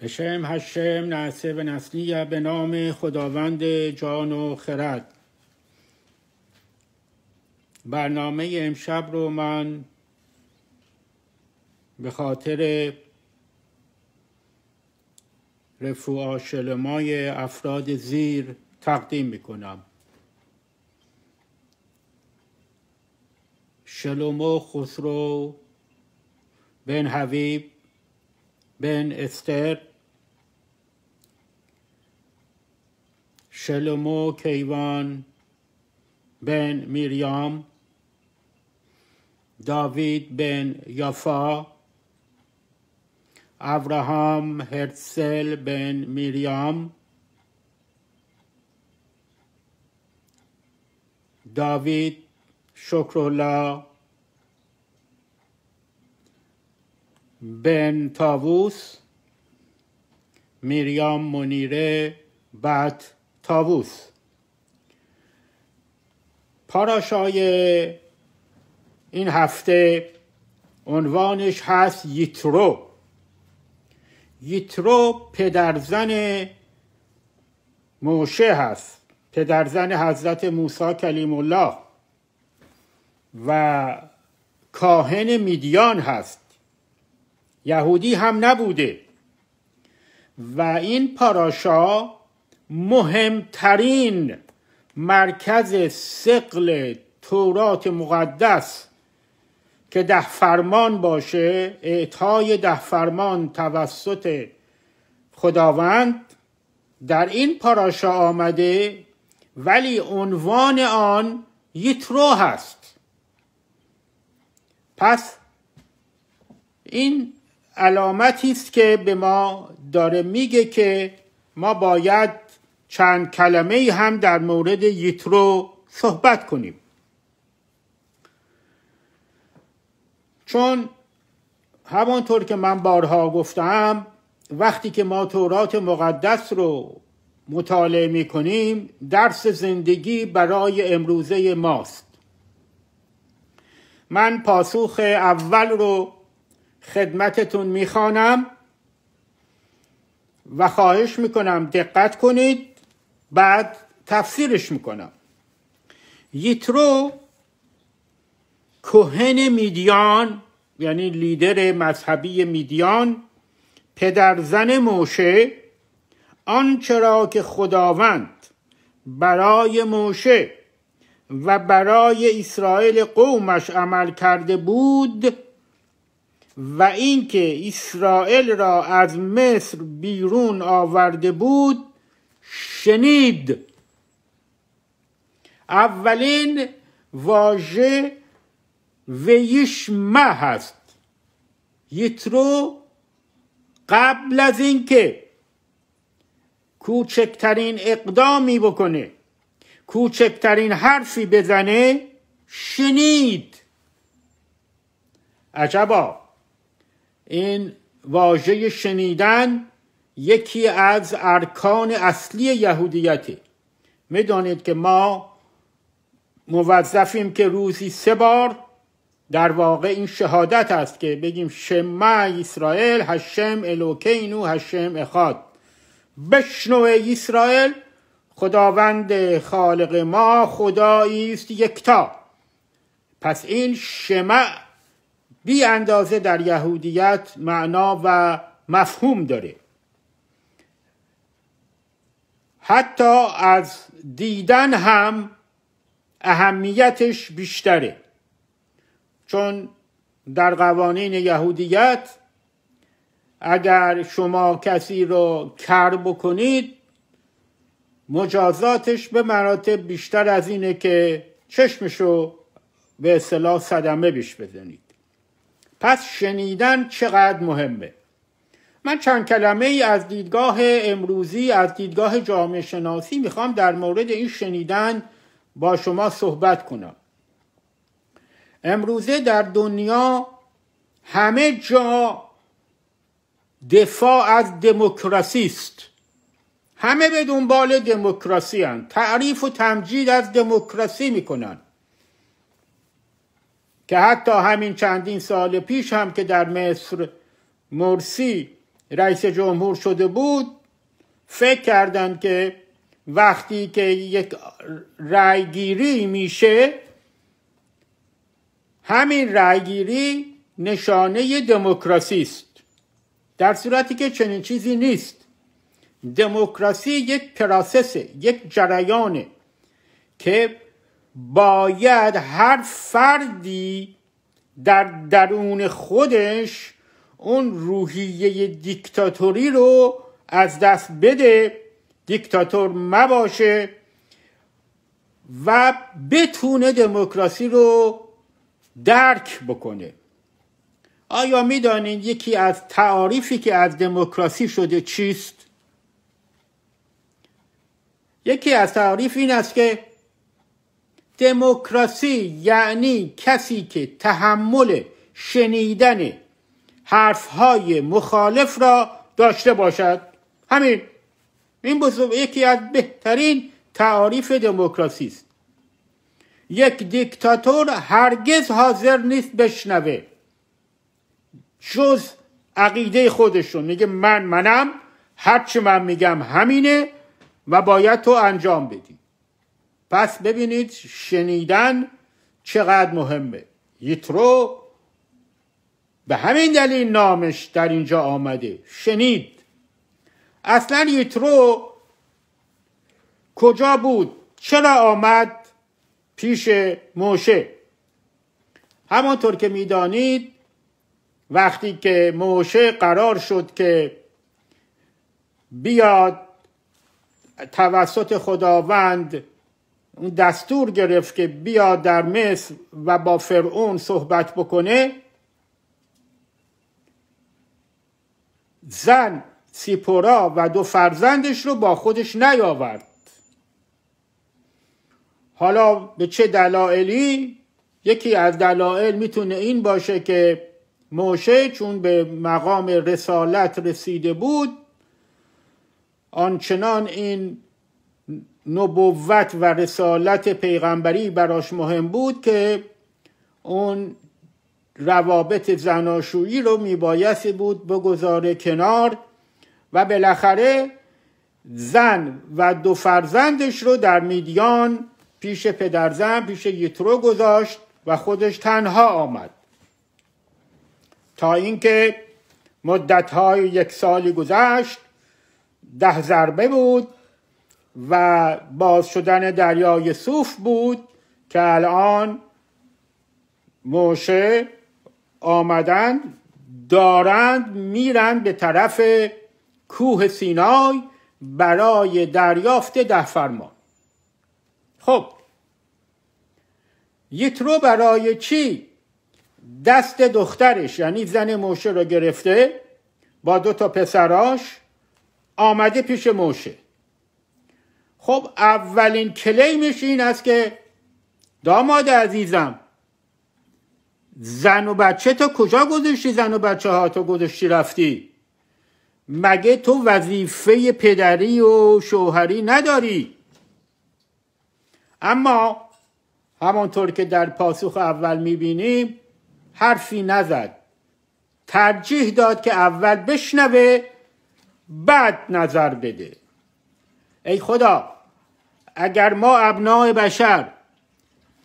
به شم هشم نعسه و نسلیه به نام خداوند جان و خرد برنامه امشب رو من به خاطر رفوع شلمای افراد زیر تقدیم میکنم شلومو خسرو بن حویب بن استر شلومو کیوان بن میریام داوید بن یافا ابراهام هرتسل بن میریام داوید شکرولا بن تاووس میریام منیره بعد تاووس پاراشای این هفته عنوانش هست یترو یترو پدرزن موشه هست پدرزن حضرت موسی کلیم الله و کاهن میدیان هست یهودی هم نبوده و این پاراشا مهمترین مرکز سقل تورات مقدس که ده فرمان باشه اعطای ده فرمان توسط خداوند در این پاراشا آمده ولی عنوان آن یترو هست پس این علامتی است که به ما داره میگه که ما باید چند کلمه هم در مورد یترو صحبت کنیم چون همانطور که من بارها گفتم وقتی که ما تورات مقدس رو مطالعه می کنیم درس زندگی برای امروزه ماست من پاسخ اول رو خدمتتون می میخوانم و خواهش می کنم دقت کنید بعد تفسیرش میکنم یترو کوهن میدیان یعنی لیدر مذهبی میدیان پدرزن موشه آنچرا که خداوند برای موشه و برای اسرائیل قومش عمل کرده بود و اینکه اسرائیل را از مصر بیرون آورده بود شنید اولین واژه ویشما هست یترو قبل از اینکه کوچکترین اقدامی بکنه کوچکترین حرفی بزنه شنید عجبا این واژه شنیدن یکی از ارکان اصلی یهودیته میدانید که ما موظفیم که روزی سه بار در واقع این شهادت است که بگیم شما اسرائیل هشم الوکینو هشم اخاد بشنو اسرائیل خداوند خالق ما خدایی است یکتا پس این شمع بی اندازه در یهودیت معنا و مفهوم داره حتی از دیدن هم اهمیتش بیشتره چون در قوانین یهودیت اگر شما کسی رو کر بکنید مجازاتش به مراتب بیشتر از اینه که چشمشو به اصطلاح صدمه بیش بزنید پس شنیدن چقدر مهمه من چند کلمه ای از دیدگاه امروزی از دیدگاه جامعه شناسی میخوام در مورد این شنیدن با شما صحبت کنم امروزه در دنیا همه جا دفاع از دموکراسی است همه به دنبال دموکراسی هستند تعریف و تمجید از دموکراسی میکنن که حتی همین چندین سال پیش هم که در مصر مرسی رئیس جمهور شده بود فکر کردند که وقتی که یک رایگیری میشه همین رایگیری نشانه دموکراسی است در صورتی که چنین چیزی نیست دموکراسی یک پراسسه یک جریانه که باید هر فردی در درون خودش اون روحیه دیکتاتوری رو از دست بده دیکتاتور مباشه و بتونه دموکراسی رو درک بکنه آیا میدانید یکی از تعاریفی که از دموکراسی شده چیست یکی از تعاریف این است که دموکراسی یعنی کسی که تحمل شنیدن حرفهای مخالف را داشته باشد همین این بزرگ یکی از بهترین تعاریف دموکراسی است یک دیکتاتور هرگز حاضر نیست بشنوه جز عقیده خودشون میگه من منم هرچی من میگم همینه و باید تو انجام بدی پس ببینید شنیدن چقدر مهمه یترو به همین دلیل نامش در اینجا آمده شنید اصلا یترو کجا بود چرا آمد پیش موشه همانطور که میدانید وقتی که موشه قرار شد که بیاد توسط خداوند دستور گرفت که بیاد در مصر و با فرعون صحبت بکنه زن سیپورا و دو فرزندش رو با خودش نیاورد حالا به چه دلایلی یکی از دلایل میتونه این باشه که موشه چون به مقام رسالت رسیده بود آنچنان این نبوت و رسالت پیغمبری براش مهم بود که اون روابط زناشویی رو میبایستی بود بگذاره کنار و بالاخره زن و دو فرزندش رو در میدیان پیش پدرزن پیش یترو گذاشت و خودش تنها آمد تا اینکه مدتهای یک سالی گذشت ده ضربه بود و باز شدن دریای صوف بود که الان موشه آمدن دارند میرن به طرف کوه سینای برای دریافت ده فرمان خب یترو برای چی دست دخترش یعنی زن موشه رو گرفته با دو تا پسراش آمده پیش موشه خب اولین کلیمش این است که داماد عزیزم زن و بچه تا کجا گذاشتی زن و بچه ها تا گذاشتی رفتی مگه تو وظیفه پدری و شوهری نداری اما همانطور که در پاسخ اول میبینیم حرفی نزد ترجیح داد که اول بشنوه بعد نظر بده ای خدا اگر ما ابنای بشر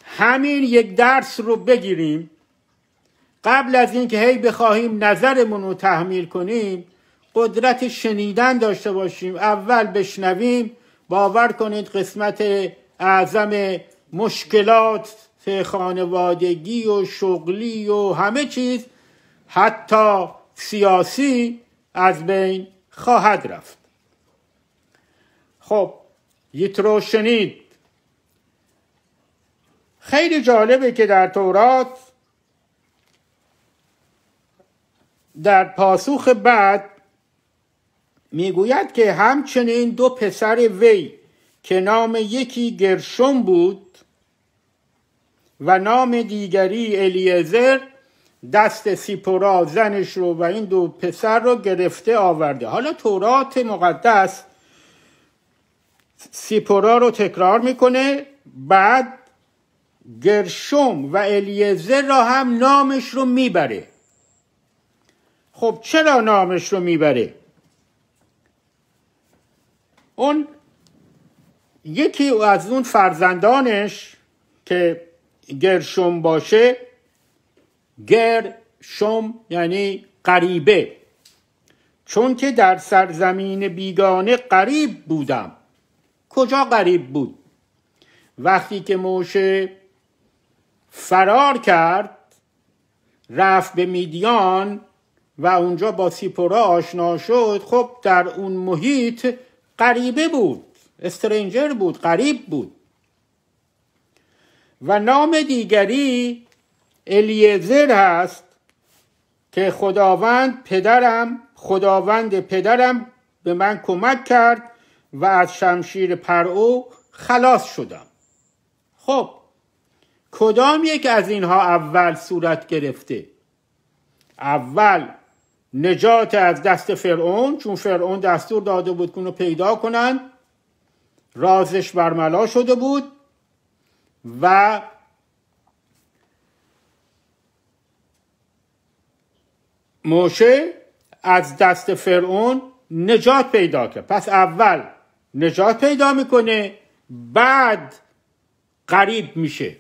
همین یک درس رو بگیریم قبل از اینکه هی بخواهیم نظرمون رو تحمیل کنیم قدرت شنیدن داشته باشیم اول بشنویم باور کنید قسمت اعظم مشکلات خانوادگی و شغلی و همه چیز حتی سیاسی از بین خواهد رفت خب یترو شنید خیلی جالبه که در تورات در پاسخ بعد میگوید که همچنین دو پسر وی که نام یکی گرشون بود و نام دیگری الیزر دست سیپورا زنش رو و این دو پسر رو گرفته آورده حالا تورات مقدس سیپورا رو تکرار میکنه بعد گرشوم و الیزر را هم نامش رو میبره خب چرا نامش رو میبره اون یکی از اون فرزندانش که گرشم باشه گرشم یعنی قریبه چون که در سرزمین بیگانه قریب بودم کجا قریب بود وقتی که موشه فرار کرد رفت به میدیان و اونجا با سیپورا آشنا شد خب در اون محیط غریبه بود استرنجر بود غریب بود و نام دیگری الیزر هست که خداوند پدرم خداوند پدرم به من کمک کرد و از شمشیر او خلاص شدم خب کدام یک از اینها اول صورت گرفته اول نجات از دست فرعون چون فرعون دستور داده بود که اونو پیدا کنن رازش برملا شده بود و موشه از دست فرعون نجات پیدا کرد پس اول نجات پیدا میکنه بعد قریب میشه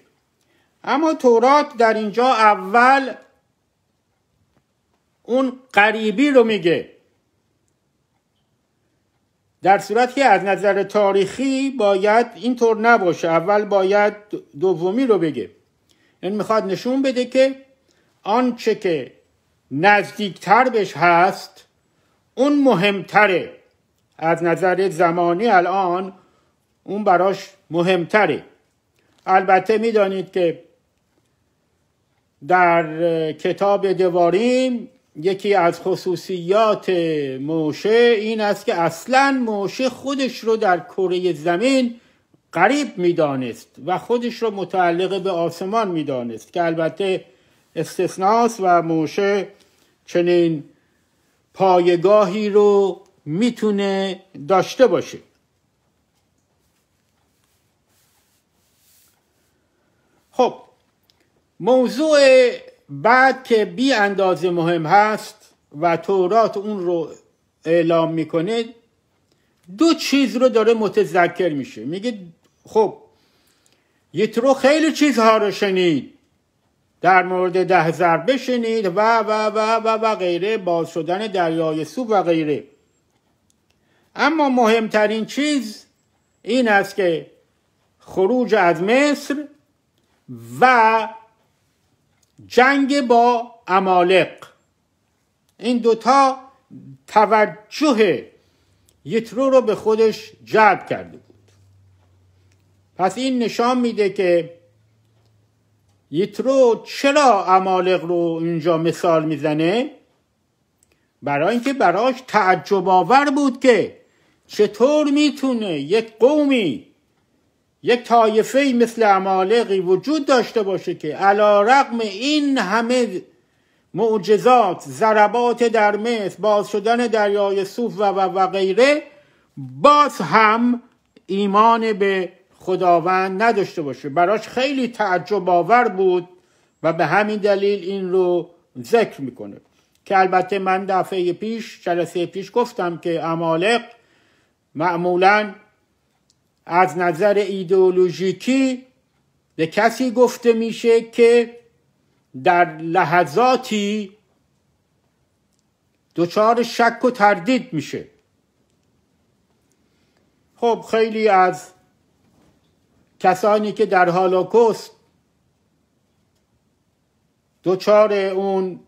اما تورات در اینجا اول اون قریبی رو میگه در صورتی که از نظر تاریخی باید اینطور نباشه اول باید دومی رو بگه این میخواد نشون بده که آنچه که نزدیکتر بهش هست اون مهمتره از نظر زمانی الان اون براش مهمتره البته میدانید که در کتاب دواریم یکی از خصوصیات موشه این است که اصلا موشه خودش رو در کره زمین قریب میدانست و خودش رو متعلق به آسمان میدانست که البته استثناس و موشه چنین پایگاهی رو میتونه داشته باشه خب موضوع بعد که بی اندازه مهم هست و تورات اون رو اعلام میکنه دو چیز رو داره متذکر میشه میگه خب یترو خیلی چیزها رو شنید در مورد ده ضربه شنید و و و و و غیره باز شدن دریای سو و غیره اما مهمترین چیز این است که خروج از مصر و جنگ با امالق این دوتا توجه یترو رو به خودش جلب کرده بود پس این نشان میده که یترو چرا امالق رو اینجا مثال میزنه برای اینکه براش تعجب آور بود که چطور میتونه یک قومی یک طایفه مثل عمالقی وجود داشته باشه که علا رقم این همه معجزات ضربات در مصر باز شدن دریای صوف و, و, و غیره باز هم ایمان به خداوند نداشته باشه براش خیلی تعجب آور بود و به همین دلیل این رو ذکر میکنه که البته من دفعه پیش جلسه پیش گفتم که عمالق معمولا از نظر ایدئولوژیکی به کسی گفته میشه که در لحظاتی دچار شک و تردید میشه خب خیلی از کسانی که در هالوکوست دچار اون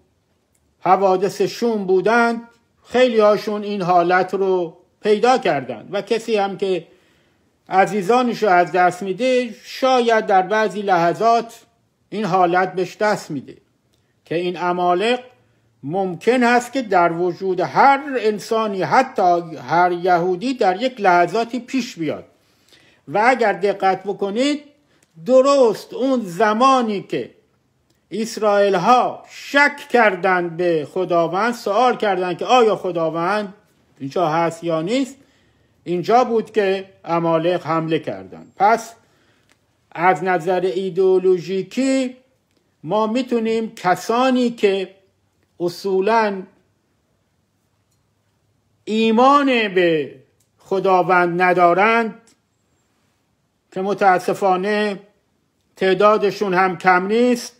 حوادث شوم بودند خیلی هاشون این حالت رو پیدا کردند و کسی هم که عزیزانش رو از دست میده شاید در بعضی لحظات این حالت بهش دست میده که این امالق ممکن هست که در وجود هر انسانی حتی هر یهودی در یک لحظاتی پیش بیاد و اگر دقت بکنید درست اون زمانی که اسرائیل ها شک کردند به خداوند سوال کردند که آیا خداوند اینجا هست یا نیست اینجا بود که امالق حمله کردند پس از نظر ایدئولوژیکی ما میتونیم کسانی که اصولا ایمان به خداوند ندارند که متاسفانه تعدادشون هم کم نیست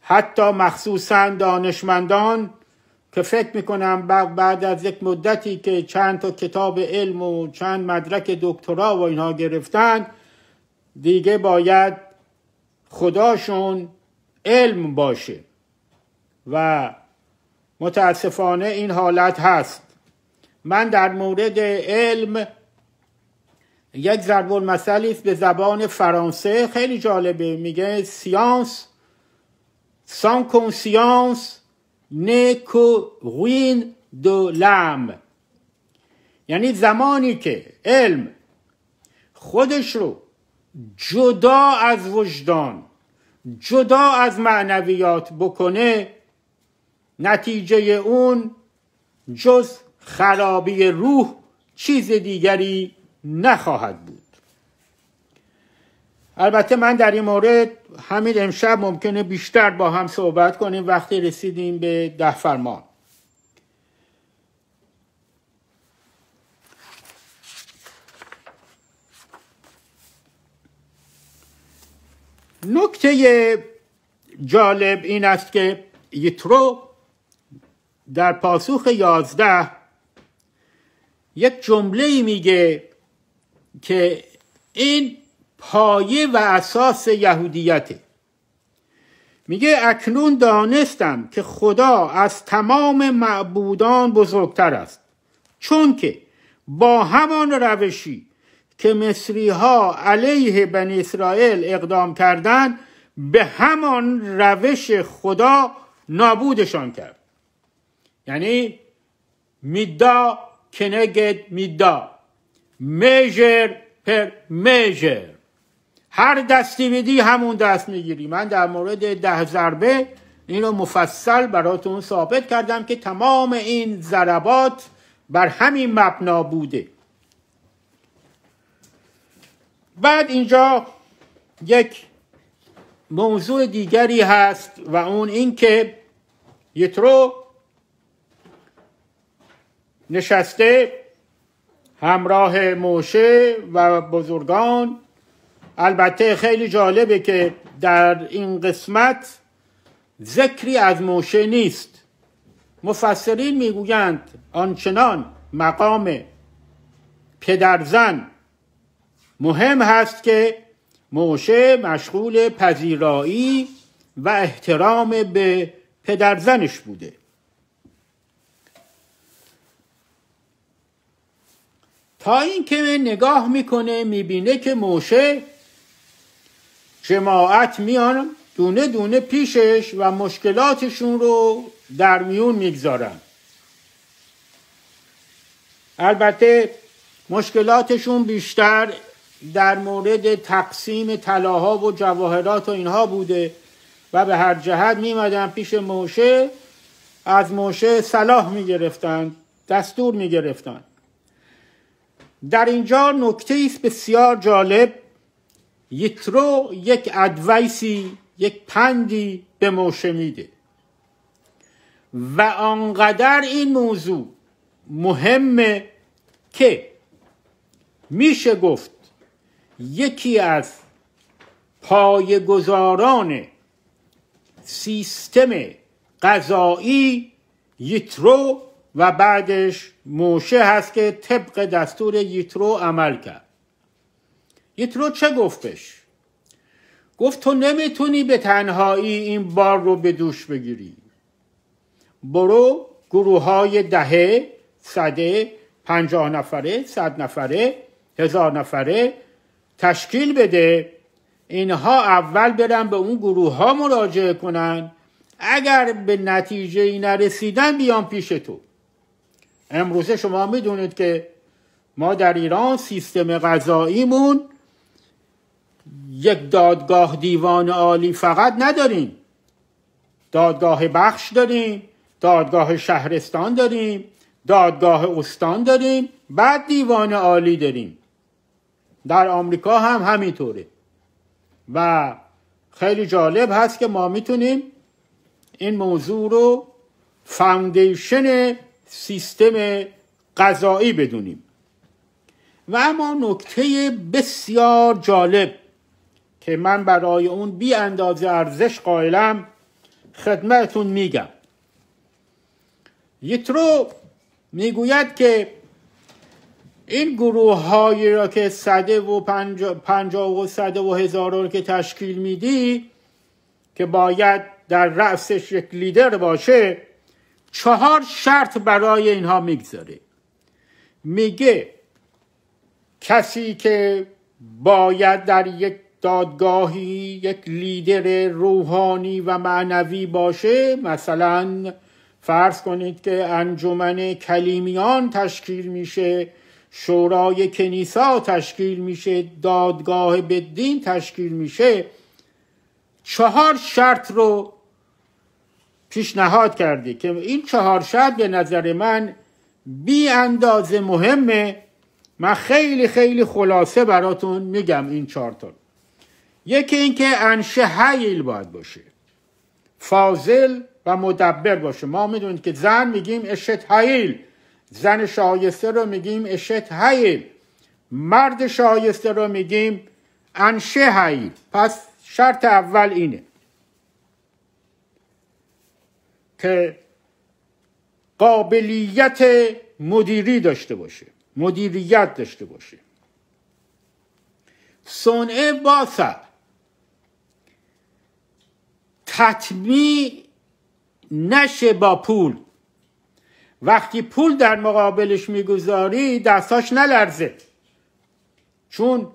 حتی مخصوصا دانشمندان که فکر میکنم بعد از یک مدتی که چند تا کتاب علم و چند مدرک دکترا و اینها گرفتن دیگه باید خداشون علم باشه و متاسفانه این حالت هست من در مورد علم یک ضرب المثلی است به زبان فرانسه خیلی جالبه میگه سیانس سان کنسیانس نکوین دو یعنی زمانی که علم خودش رو جدا از وجدان جدا از معنویات بکنه نتیجه اون جز خرابی روح چیز دیگری نخواهد بود البته من در این مورد همین امشب ممکنه بیشتر با هم صحبت کنیم وقتی رسیدیم به ده فرمان نکته جالب این است که یترو در پاسخ یازده یک جمله میگه که این پایه و اساس یهودیته میگه اکنون دانستم که خدا از تمام معبودان بزرگتر است چون که با همان روشی که مصری ها علیه بنی اسرائیل اقدام کردند به همان روش خدا نابودشان کرد یعنی میدا کنگد میدا میجر پر میجر هر دستی بدی همون دست میگیری من در مورد ده ضربه این رو مفصل براتون ثابت کردم که تمام این ضربات بر همین مبنا بوده بعد اینجا یک موضوع دیگری هست و اون اینکه یترو نشسته همراه موشه و بزرگان البته خیلی جالبه که در این قسمت ذکری از موشه نیست مفسرین میگویند آنچنان مقام پدرزن مهم هست که موشه مشغول پذیرایی و احترام به پدرزنش بوده تا اینکه نگاه میکنه میبینه که موشه جماعت میان دونه دونه پیشش و مشکلاتشون رو در میون میگذارن البته مشکلاتشون بیشتر در مورد تقسیم طلاها و جواهرات و اینها بوده و به هر جهت میمدن پیش موشه از موشه صلاح میگرفتن دستور میگرفتن در اینجا نکته است بسیار جالب یترو یک ادویسی یک پندی به موشه میده و آنقدر این موضوع مهمه که میشه گفت یکی از پایگزاران سیستم غذایی یترو و بعدش موشه هست که طبق دستور یترو عمل کرد یترو چه گفتش گفت تو نمیتونی به تنهایی این بار رو به دوش بگیری برو گروه های دهه صده پنجاه نفره صد نفره هزار نفره تشکیل بده اینها اول برن به اون گروه ها مراجعه کنن اگر به نتیجه ای نرسیدن بیان پیش تو امروزه شما میدونید که ما در ایران سیستم غذاییمون یک دادگاه دیوان عالی فقط نداریم دادگاه بخش داریم دادگاه شهرستان داریم دادگاه استان داریم بعد دیوان عالی داریم در آمریکا هم همینطوره و خیلی جالب هست که ما میتونیم این موضوع رو فاندیشن سیستم قضایی بدونیم و اما نکته بسیار جالب که من برای اون بی اندازه ارزش قائلم خدمتون میگم یترو میگوید که این گروه هایی را که صده و پنجا, و صده و را که تشکیل میدی که باید در رأسش یک لیدر باشه چهار شرط برای اینها میگذاره میگه کسی که باید در یک دادگاهی یک لیدر روحانی و معنوی باشه مثلا فرض کنید که انجمن کلیمیان تشکیل میشه شورای کنیسا تشکیل میشه دادگاه بدین تشکیل میشه چهار شرط رو پیشنهاد کرده که این چهار شرط به نظر من بی اندازه مهمه من خیلی خیلی خلاصه براتون میگم این چهار یکی اینکه انشه حیل باید باشه فاضل و مدبر باشه ما میدونید که زن میگیم اشت حیل زن شایسته رو میگیم اشت حیل مرد شایسته رو میگیم انشه حیل پس شرط اول اینه که قابلیت مدیری داشته باشه مدیریت داشته باشه سنعه باسد تطمیع نشه با پول وقتی پول در مقابلش میگذاری دستاش نلرزه چون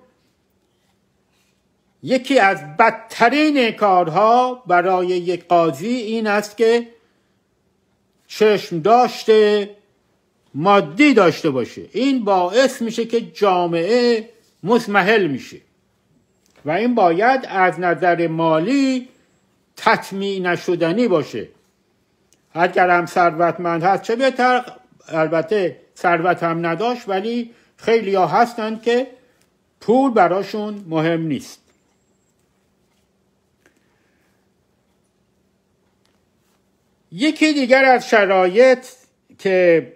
یکی از بدترین کارها برای یک قاضی این است که چشم داشته مادی داشته باشه این باعث میشه که جامعه مسمحل میشه و این باید از نظر مالی تطمیع نشدنی باشه اگر هم ثروتمند هست چه بهتر البته ثروت هم نداشت ولی خیلی ها هستند که پول براشون مهم نیست یکی دیگر از شرایط که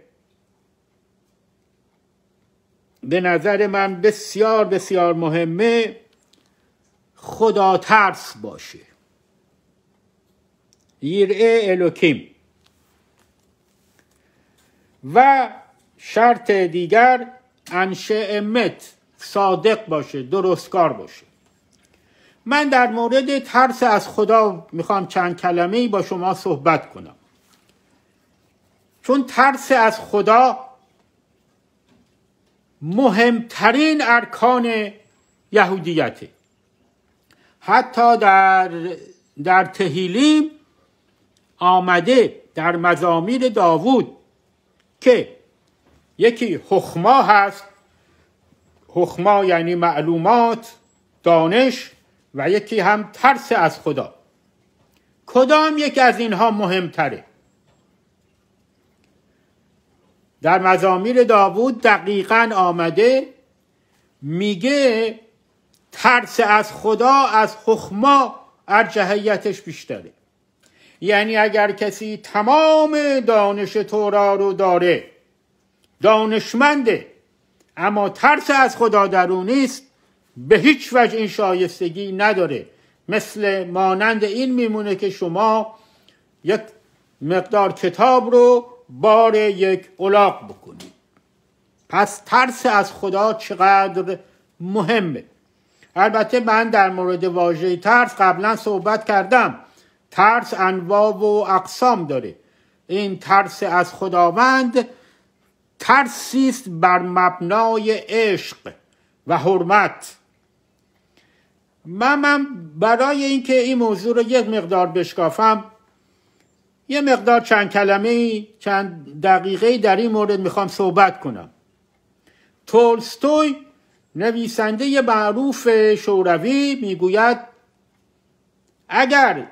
به نظر من بسیار بسیار مهمه خدا ترس باشه یرعه الوکیم و شرط دیگر انشه مت صادق باشه درستکار باشه من در مورد ترس از خدا میخوام چند کلمه ای با شما صحبت کنم چون ترس از خدا مهمترین ارکان یهودیته حتی در در تهیلیم آمده در مزامیر داوود که یکی حخما هست حخما یعنی معلومات دانش و یکی هم ترس از خدا کدام یک از اینها مهمتره در مزامیر داوود دقیقا آمده میگه ترس از خدا از حخما ارجهیتش بیشتره یعنی اگر کسی تمام دانش تورا رو داره دانشمنده اما ترس از خدا در او نیست به هیچ وجه این شایستگی نداره مثل مانند این میمونه که شما یک مقدار کتاب رو بار یک اولاق بکنید پس ترس از خدا چقدر مهمه البته من در مورد واژه ترس قبلا صحبت کردم ترس انواع و اقسام داره این ترس از خداوند ترسی است بر مبنای عشق و حرمت من برای اینکه این موضوع رو یک مقدار بشکافم یه مقدار چند کلمه چند دقیقه در این مورد میخوام صحبت کنم تولستوی نویسنده معروف شوروی میگوید اگر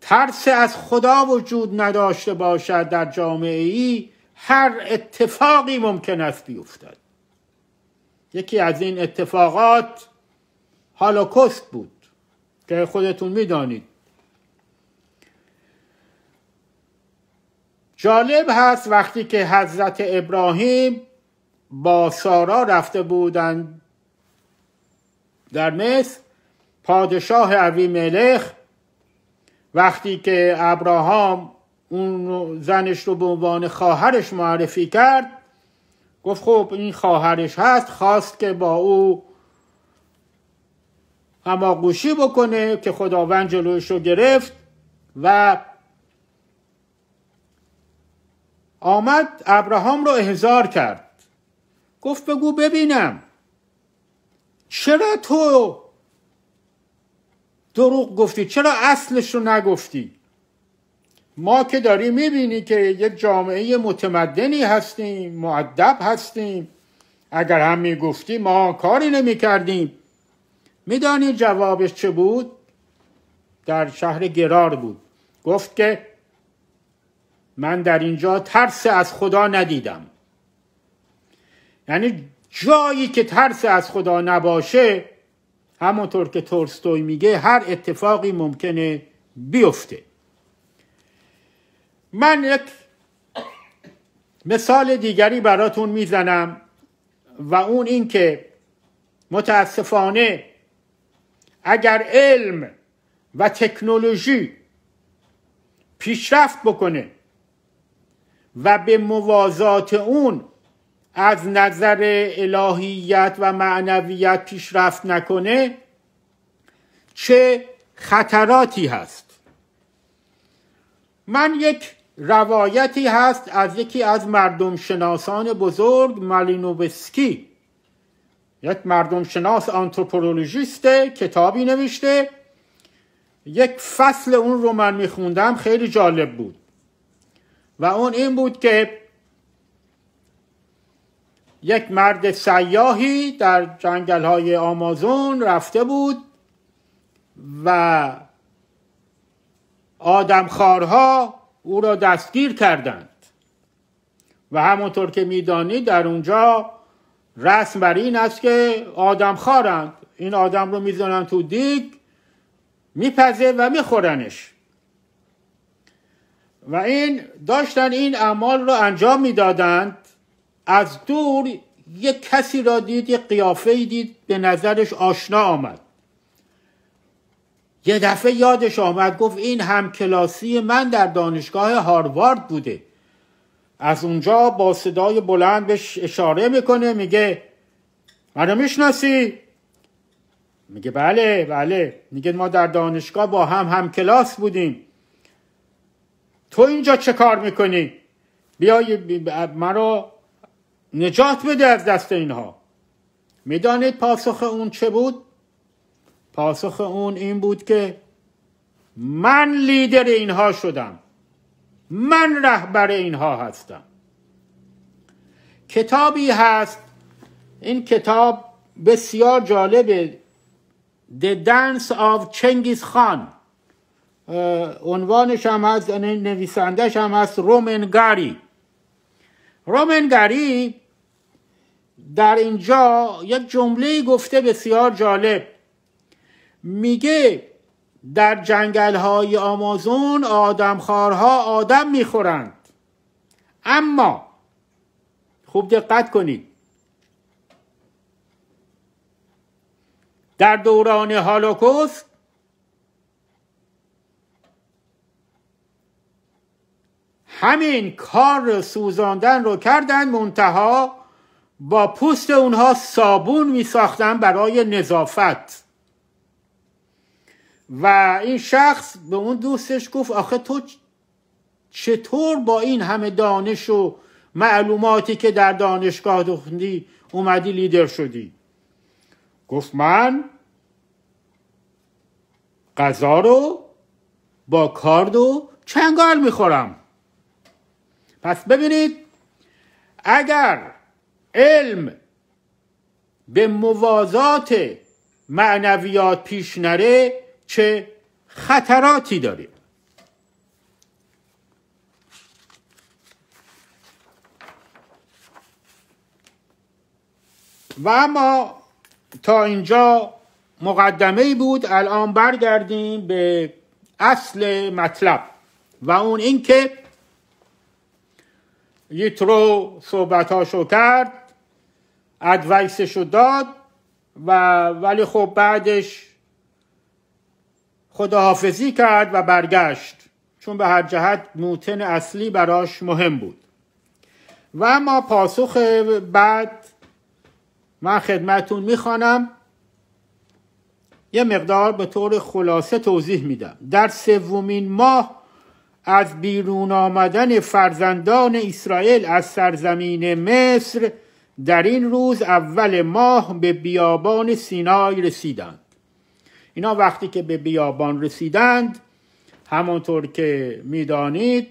ترس از خدا وجود نداشته باشد در جامعه ای هر اتفاقی ممکن است بیفتد یکی از این اتفاقات هالوکوست بود که خودتون میدانید جالب هست وقتی که حضرت ابراهیم با سارا رفته بودند در مصر پادشاه عوی ملخ وقتی که ابراهام اون زنش رو به عنوان خواهرش معرفی کرد گفت خب این خواهرش هست خواست که با او گوشی بکنه که خداوند جلوش رو گرفت و آمد ابراهام رو احضار کرد گفت بگو ببینم چرا تو دروغ گفتی چرا اصلش رو نگفتی ما که داری میبینی که یه جامعه متمدنی هستیم معدب هستیم اگر هم میگفتی ما کاری نمیکردیم میدانی جوابش چه بود در شهر گرار بود گفت که من در اینجا ترس از خدا ندیدم یعنی جایی که ترس از خدا نباشه همونطور که تولستوی میگه هر اتفاقی ممکنه بیفته من یک مثال دیگری براتون میزنم و اون این که متاسفانه اگر علم و تکنولوژی پیشرفت بکنه و به موازات اون از نظر الهیت و معنویت پیشرفت نکنه چه خطراتی هست من یک روایتی هست از یکی از مردم شناسان بزرگ مالینوبسکی یک مردم شناس کتابی نوشته یک فصل اون رو من میخوندم خیلی جالب بود و اون این بود که یک مرد سیاهی در جنگل های آمازون رفته بود و آدمخوارها او را دستگیر کردند و همونطور که میدانی در اونجا رسم بر این است که آدم خارند این آدم رو میزنن تو دیگ میپزه و میخورنش و این داشتن این اعمال رو انجام میدادند از دور یه کسی را دید یه قیافه دید به نظرش آشنا آمد یه دفعه یادش آمد گفت این همکلاسی من در دانشگاه هاروارد بوده از اونجا با صدای بلند بهش اشاره میکنه میگه منو میشناسی؟ میگه بله بله میگه ما در دانشگاه با هم هم کلاس بودیم تو اینجا چه کار میکنی؟ بیا مرا نجات بده از دست اینها میدانید پاسخ اون چه بود؟ پاسخ اون این بود که من لیدر اینها شدم من رهبر اینها هستم کتابی هست این کتاب بسیار جالبه The Dance of چنگیز خان عنوانش هم از نویسندش هم هست رومنگاری رومنگاری در اینجا یک جمله گفته بسیار جالب میگه در جنگل های آمازون آدمخوارها آدم میخورند اما خوب دقت کنید در دوران هالوکوست همین کار سوزاندن رو کردن منتها با پوست اونها صابون می ساختن برای نظافت و این شخص به اون دوستش گفت آخه تو چطور با این همه دانش و معلوماتی که در دانشگاه دخندی اومدی لیدر شدی گفت من غذا رو با کارد و چنگال میخورم پس ببینید اگر علم به موازات معنویات پیش نره چه خطراتی داره و اما تا اینجا مقدمه بود الان برگردیم به اصل مطلب و اون اینکه یترو صحبتاشو کرد ادوایسش رو داد و ولی خب بعدش خداحافظی کرد و برگشت چون به هر جهت موتن اصلی براش مهم بود و ما پاسخ بعد من خدمتون میخوانم یه مقدار به طور خلاصه توضیح میدم در سومین ماه از بیرون آمدن فرزندان اسرائیل از سرزمین مصر در این روز اول ماه به بیابان سینای رسیدند اینا وقتی که به بیابان رسیدند همانطور که میدانید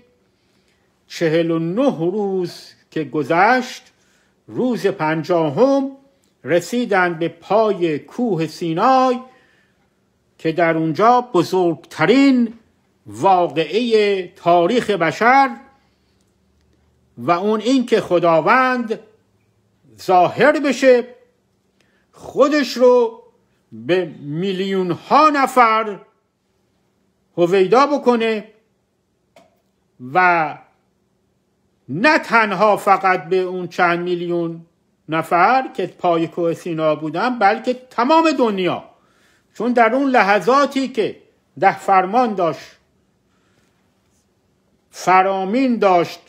چهل و نه روز که گذشت روز پنجاهم رسیدند به پای کوه سینای که در اونجا بزرگترین واقعه تاریخ بشر و اون اینکه خداوند ظاهر بشه خودش رو به میلیون ها نفر هویدا بکنه و نه تنها فقط به اون چند میلیون نفر که پای کوه سینا بودن بلکه تمام دنیا چون در اون لحظاتی که ده فرمان داشت فرامین داشت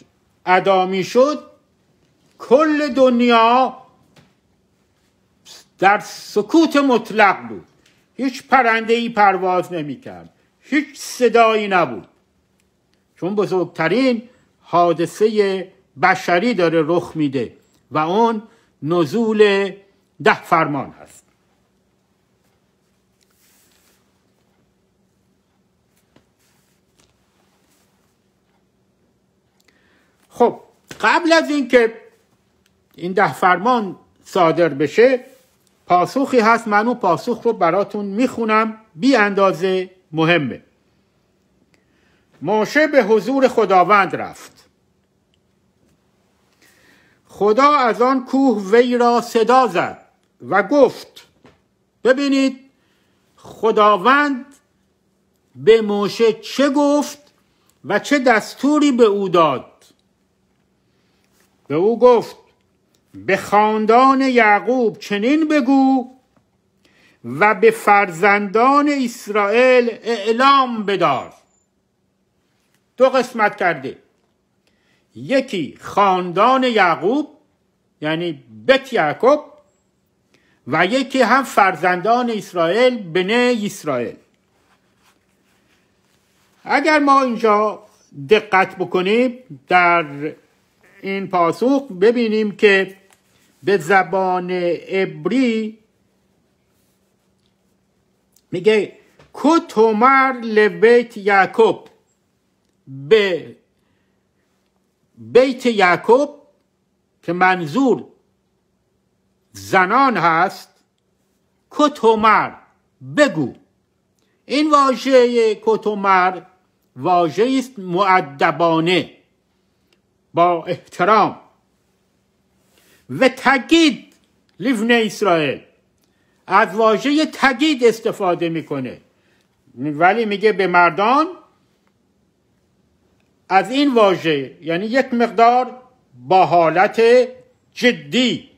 ادا شد کل دنیا در سکوت مطلق بود هیچ پرنده ای پرواز نمی کرد هیچ صدایی نبود چون بزرگترین حادثه بشری داره رخ میده و اون نزول ده فرمان هست خب قبل از اینکه این ده فرمان صادر بشه پاسخی هست من اون پاسخ رو براتون میخونم بی اندازه مهمه موشه به حضور خداوند رفت خدا از آن کوه وی را صدا زد و گفت ببینید خداوند به موشه چه گفت و چه دستوری به او داد به او گفت به خاندان یعقوب چنین بگو و به فرزندان اسرائیل اعلام بدار دو قسمت کرده یکی خاندان یعقوب یعنی بت یعقوب و یکی هم فرزندان اسرائیل بنی اسرائیل اگر ما اینجا دقت بکنیم در این پاسخ ببینیم که به زبان عبری میگه کتومر لبیت یعقوب به بیت یعقوب که منظور زنان هست کتومر بگو این واژه کتومر واژه است معدبانه با احترام و تگید لیونه اسرائیل از واژه تگید استفاده میکنه ولی میگه به مردان از این واژه یعنی یک مقدار با حالت جدی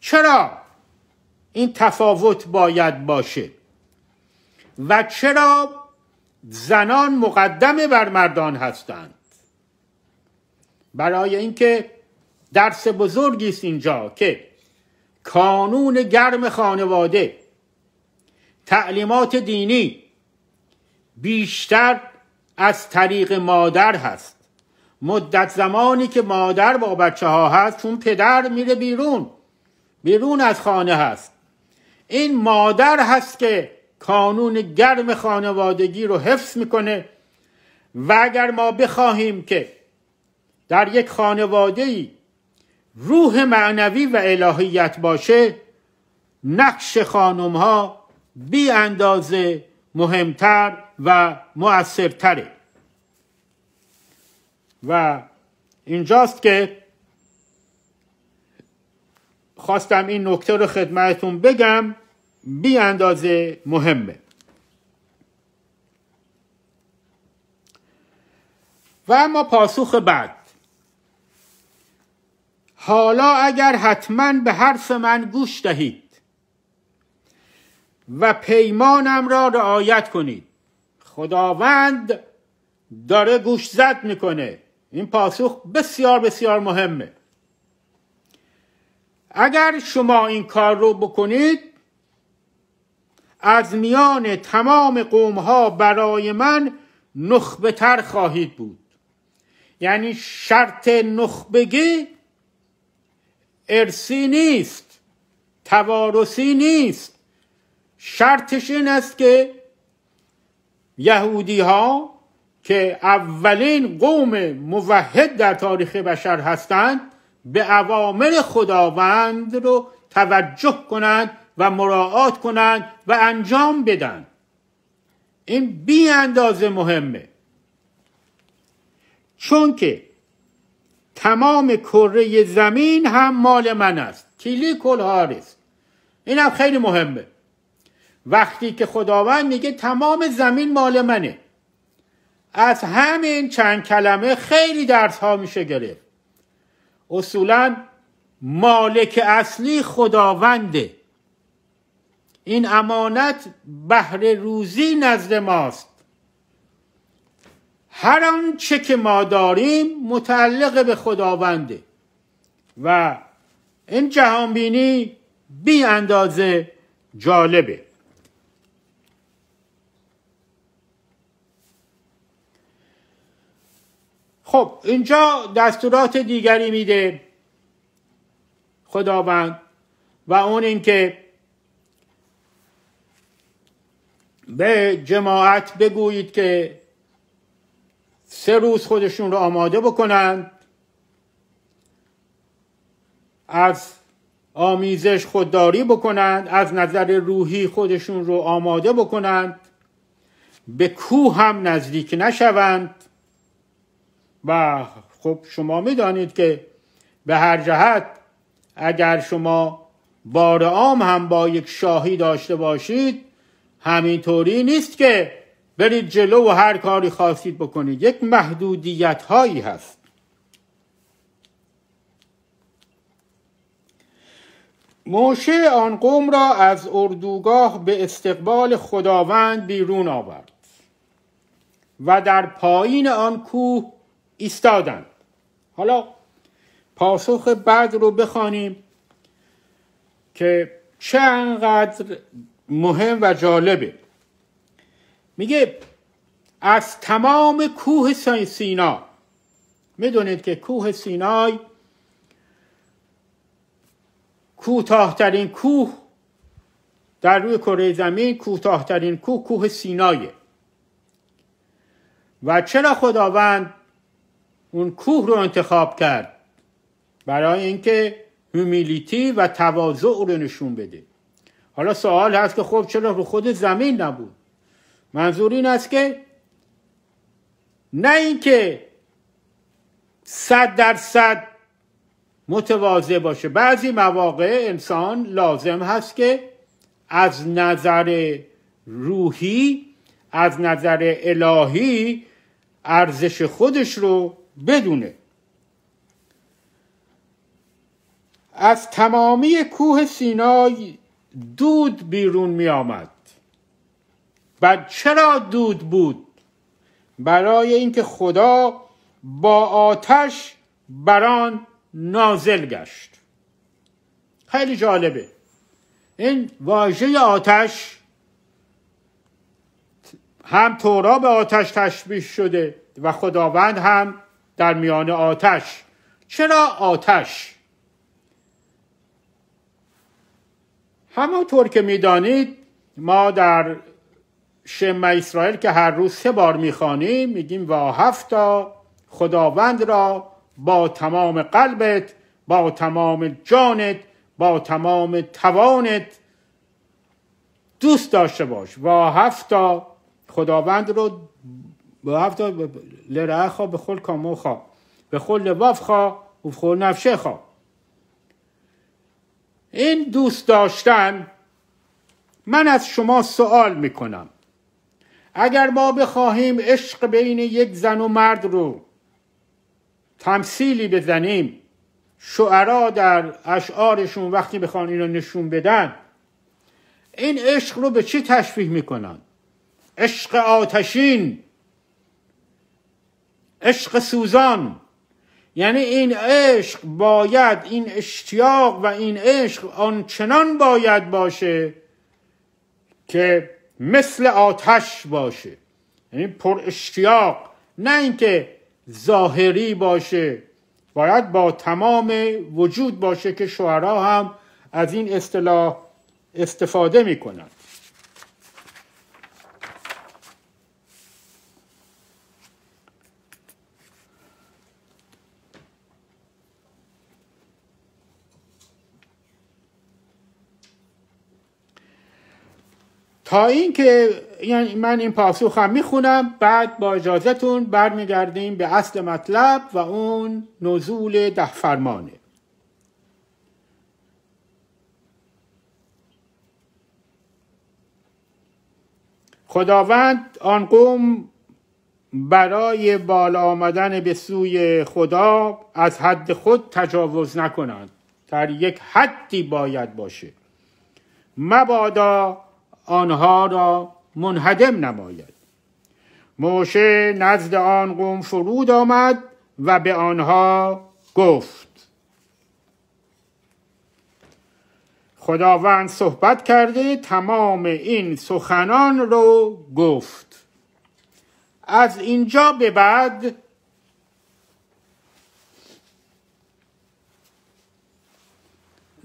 چرا این تفاوت باید باشه و چرا زنان مقدمه بر مردان هستند برای اینکه درس بزرگی است اینجا که کانون گرم خانواده تعلیمات دینی بیشتر از طریق مادر هست مدت زمانی که مادر با بچه ها هست چون پدر میره بیرون بیرون از خانه هست این مادر هست که کانون گرم خانوادگی رو حفظ میکنه و اگر ما بخواهیم که در یک خانواده ای روح معنوی و الهیت باشه نقش خانم ها بی اندازه مهمتر و مؤثرتره و اینجاست که خواستم این نکته رو خدمتون بگم بی اندازه مهمه و اما پاسخ بعد حالا اگر حتما به حرف من گوش دهید و پیمانم را رعایت کنید خداوند داره گوش زد میکنه این پاسخ بسیار بسیار مهمه اگر شما این کار رو بکنید از میان تمام قوم ها برای من نخبه تر خواهید بود یعنی شرط نخبگی ارسی نیست توارسی نیست شرطش این است که یهودی ها که اولین قوم موحد در تاریخ بشر هستند به عوامل خداوند رو توجه کنند و مراعات کنند و انجام بدن این بی اندازه مهمه چون که تمام کره زمین هم مال من است کل هارس. این هم خیلی مهمه وقتی که خداوند میگه تمام زمین مال منه از همین چند کلمه خیلی درس ها میشه گرفت اصولا مالک اصلی خداونده این امانت بهر روزی نزد ماست هر آنچه که ما داریم متعلق به خداونده و این جهانبینی بی اندازه جالبه خب اینجا دستورات دیگری میده خداوند و اون اینکه به جماعت بگویید که سه روز خودشون رو آماده بکنند از آمیزش خودداری بکنند از نظر روحی خودشون رو آماده بکنند به کوه هم نزدیک نشوند و خب شما میدانید که به هر جهت اگر شما بار عام هم با یک شاهی داشته باشید همینطوری نیست که برید جلو و هر کاری خواستید بکنید یک محدودیت هایی هست موشه آن قوم را از اردوگاه به استقبال خداوند بیرون آورد و در پایین آن کوه ایستادند حالا پاسخ بعد رو بخوانیم که چه انقدر مهم و جالبه میگه از تمام کوه سینا میدونید که کوه سینای کوتاهترین کوه در روی کره زمین کوتاهترین کوه کوه سینایه و چرا خداوند اون کوه رو انتخاب کرد برای اینکه هومیلیتی و تواضع رو نشون بده حالا سوال هست که خب چرا رو خود زمین نبود منظور این است که نه اینکه صد درصد متواضع باشه بعضی مواقع انسان لازم هست که از نظر روحی از نظر الهی ارزش خودش رو بدونه از تمامی کوه سینای دود بیرون می آمد و چرا دود بود برای اینکه خدا با آتش بران نازل گشت خیلی جالبه این واژه آتش هم تورا به آتش تشبیه شده و خداوند هم در میان آتش چرا آتش همانطور که میدانید ما در شم اسرائیل که هر روز سه بار میخوانیم میگیم و هفتا خداوند را با تمام قلبت با تمام جانت با تمام توانت دوست داشته باش و هفتا خداوند رو با هفتا لرعه به خل کاموخا به خل لبافخا و خل نفشه خوا این دوست داشتن من از شما سوال میکنم اگر ما بخواهیم عشق بین یک زن و مرد رو تمثیلی بزنیم شعرا در اشعارشون وقتی بخوان اینو نشون بدن این عشق رو به چی تشبیه میکنن عشق آتشین عشق سوزان یعنی این عشق باید این اشتیاق و این عشق آنچنان باید باشه که مثل آتش باشه یعنی پر اشتیاق نه اینکه ظاهری باشه باید با تمام وجود باشه که شعرا هم از این اصطلاح استفاده میکنن تا اینکه یعنی من این پاسخ هم میخونم بعد با اجازهتون برمیگردیم به اصل مطلب و اون نزول ده فرمانه خداوند آن قوم برای بالا آمدن به سوی خدا از حد خود تجاوز نکنند در یک حدی باید باشه مبادا آنها را منهدم نماید موشه نزد آن قوم فرود آمد و به آنها گفت خداوند صحبت کرده تمام این سخنان رو گفت از اینجا به بعد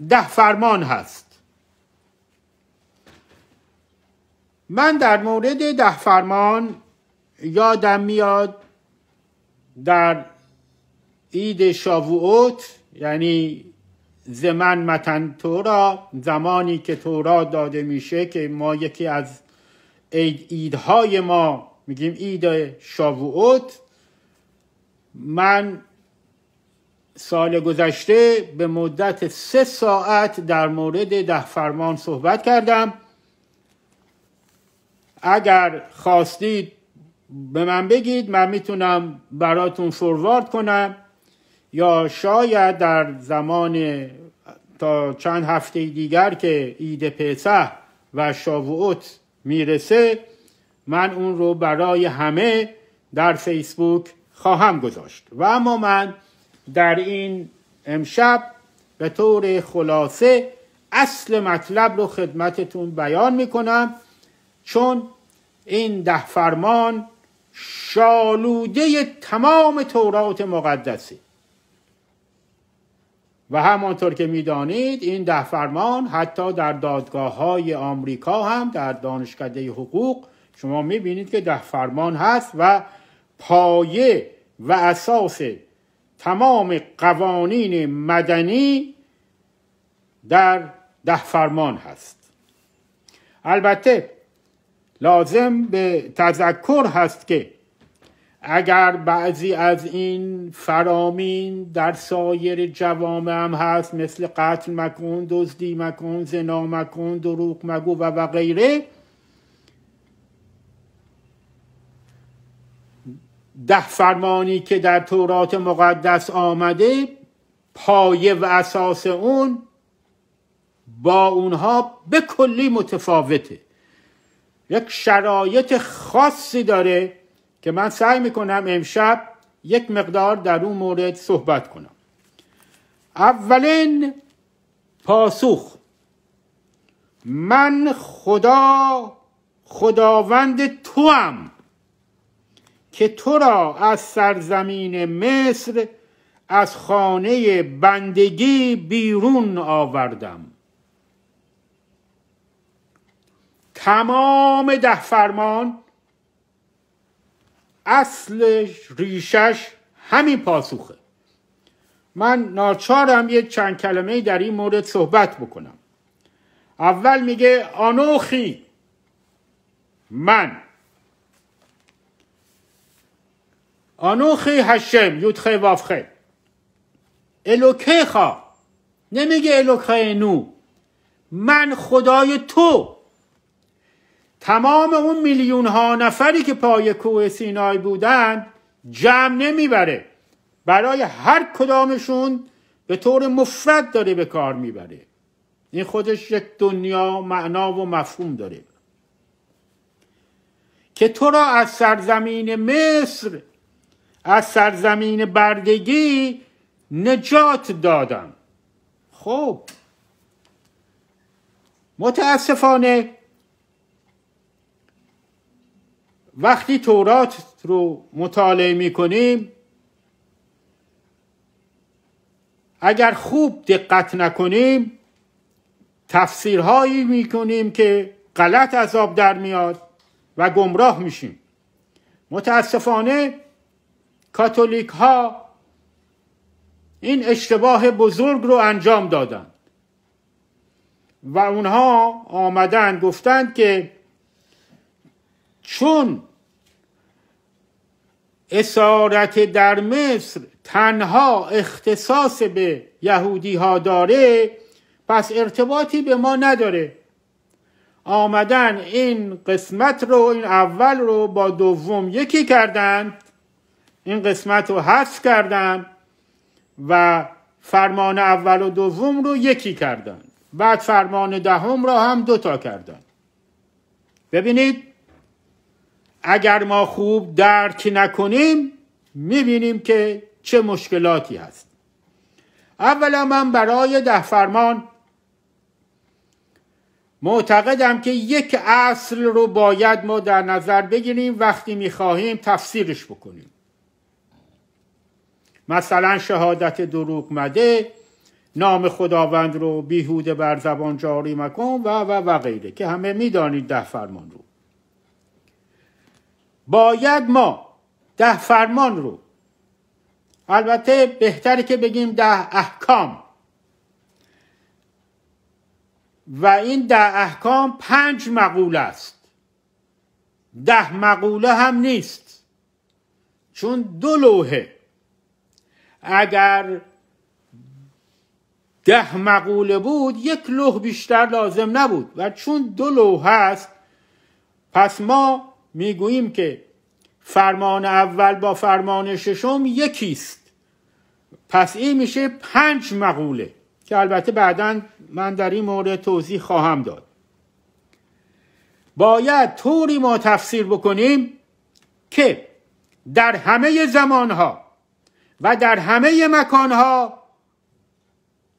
ده فرمان هست من در مورد ده فرمان یادم میاد در اید شاووت یعنی زمن متن تورا زمانی که تورا داده میشه که ما یکی از اید ایدهای ما میگیم اید شاووت من سال گذشته به مدت سه ساعت در مورد ده فرمان صحبت کردم اگر خواستید به من بگید من میتونم براتون فوروارد کنم یا شاید در زمان تا چند هفته دیگر که عید پسح و شاوعوت میرسه من اون رو برای همه در فیسبوک خواهم گذاشت و اما من در این امشب به طور خلاصه اصل مطلب رو خدمتتون بیان میکنم چون این ده فرمان شالوده تمام تورات مقدسه و همانطور که میدانید این ده فرمان حتی در دادگاه های آمریکا هم در دانشکده حقوق شما میبینید که ده فرمان هست و پایه و اساس تمام قوانین مدنی در ده فرمان هست البته لازم به تذکر هست که اگر بعضی از این فرامین در سایر جوامع هم هست مثل قتل مکن، دزدی مکن، زنا مکن، دروغ مگو و و غیره ده فرمانی که در تورات مقدس آمده پایه و اساس اون با اونها به کلی متفاوته یک شرایط خاصی داره که من سعی میکنم امشب یک مقدار در اون مورد صحبت کنم اولین پاسخ من خدا خداوند توام که تو را از سرزمین مصر از خانه بندگی بیرون آوردم تمام ده فرمان اصل ریشش همین پاسخه من ناچارم یه چند کلمه در این مورد صحبت بکنم اول میگه آنوخی من آنوخی هشم یودخه وافخه الوکه خوا نمیگه الوکه نو من خدای تو تمام اون میلیون ها نفری که پای کوه سینای بودن جمع نمیبره برای هر کدامشون به طور مفرد داره به کار میبره این خودش یک دنیا معنا و مفهوم داره که تو را از سرزمین مصر از سرزمین بردگی نجات دادم خب متاسفانه وقتی تورات رو مطالعه میکنیم اگر خوب دقت نکنیم تفسیرهایی میکنیم که غلط عذاب آب در میاد و گمراه میشیم متاسفانه کاتولیک ها این اشتباه بزرگ رو انجام دادند و اونها آمدن گفتند که چون اسارت در مصر تنها اختصاص به یهودی ها داره پس ارتباطی به ما نداره آمدن این قسمت رو این اول رو با دوم یکی کردن این قسمت رو حذف کردن و فرمان اول و دوم رو یکی کردن بعد فرمان دهم ده را هم دوتا کردن ببینید اگر ما خوب درک نکنیم میبینیم که چه مشکلاتی هست اولا من برای ده فرمان معتقدم که یک اصل رو باید ما در نظر بگیریم وقتی میخواهیم تفسیرش بکنیم مثلا شهادت دروغ مده نام خداوند رو بیهوده بر زبان جاری مکن و و و غیره که همه میدانید ده فرمان رو باید ما ده فرمان رو البته بهتره که بگیم ده احکام و این ده احکام پنج مقوله است ده مقوله هم نیست چون دو لوحه اگر ده مقوله بود یک لوح بیشتر لازم نبود و چون دو لوح است پس ما میگوییم که فرمان اول با فرمان ششم یکیست پس این میشه پنج مقوله که البته بعدا من در این مورد توضیح خواهم داد باید طوری ما تفسیر بکنیم که در همه زمانها و در همه مکانها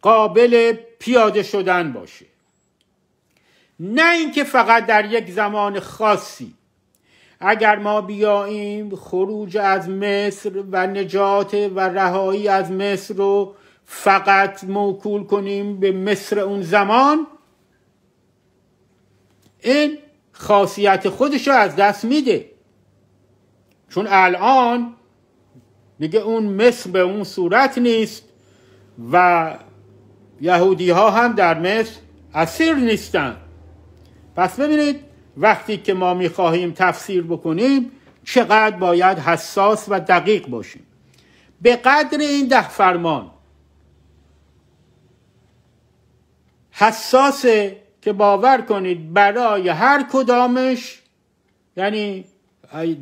قابل پیاده شدن باشه نه اینکه فقط در یک زمان خاصی اگر ما بیاییم خروج از مصر و نجات و رهایی از مصر رو فقط موکول کنیم به مصر اون زمان این خاصیت خودش رو از دست میده چون الان دیگه اون مصر به اون صورت نیست و یهودی ها هم در مصر اسیر نیستن پس ببینید وقتی که ما میخواهیم تفسیر بکنیم چقدر باید حساس و دقیق باشیم به قدر این ده فرمان حساسه که باور کنید برای هر کدامش یعنی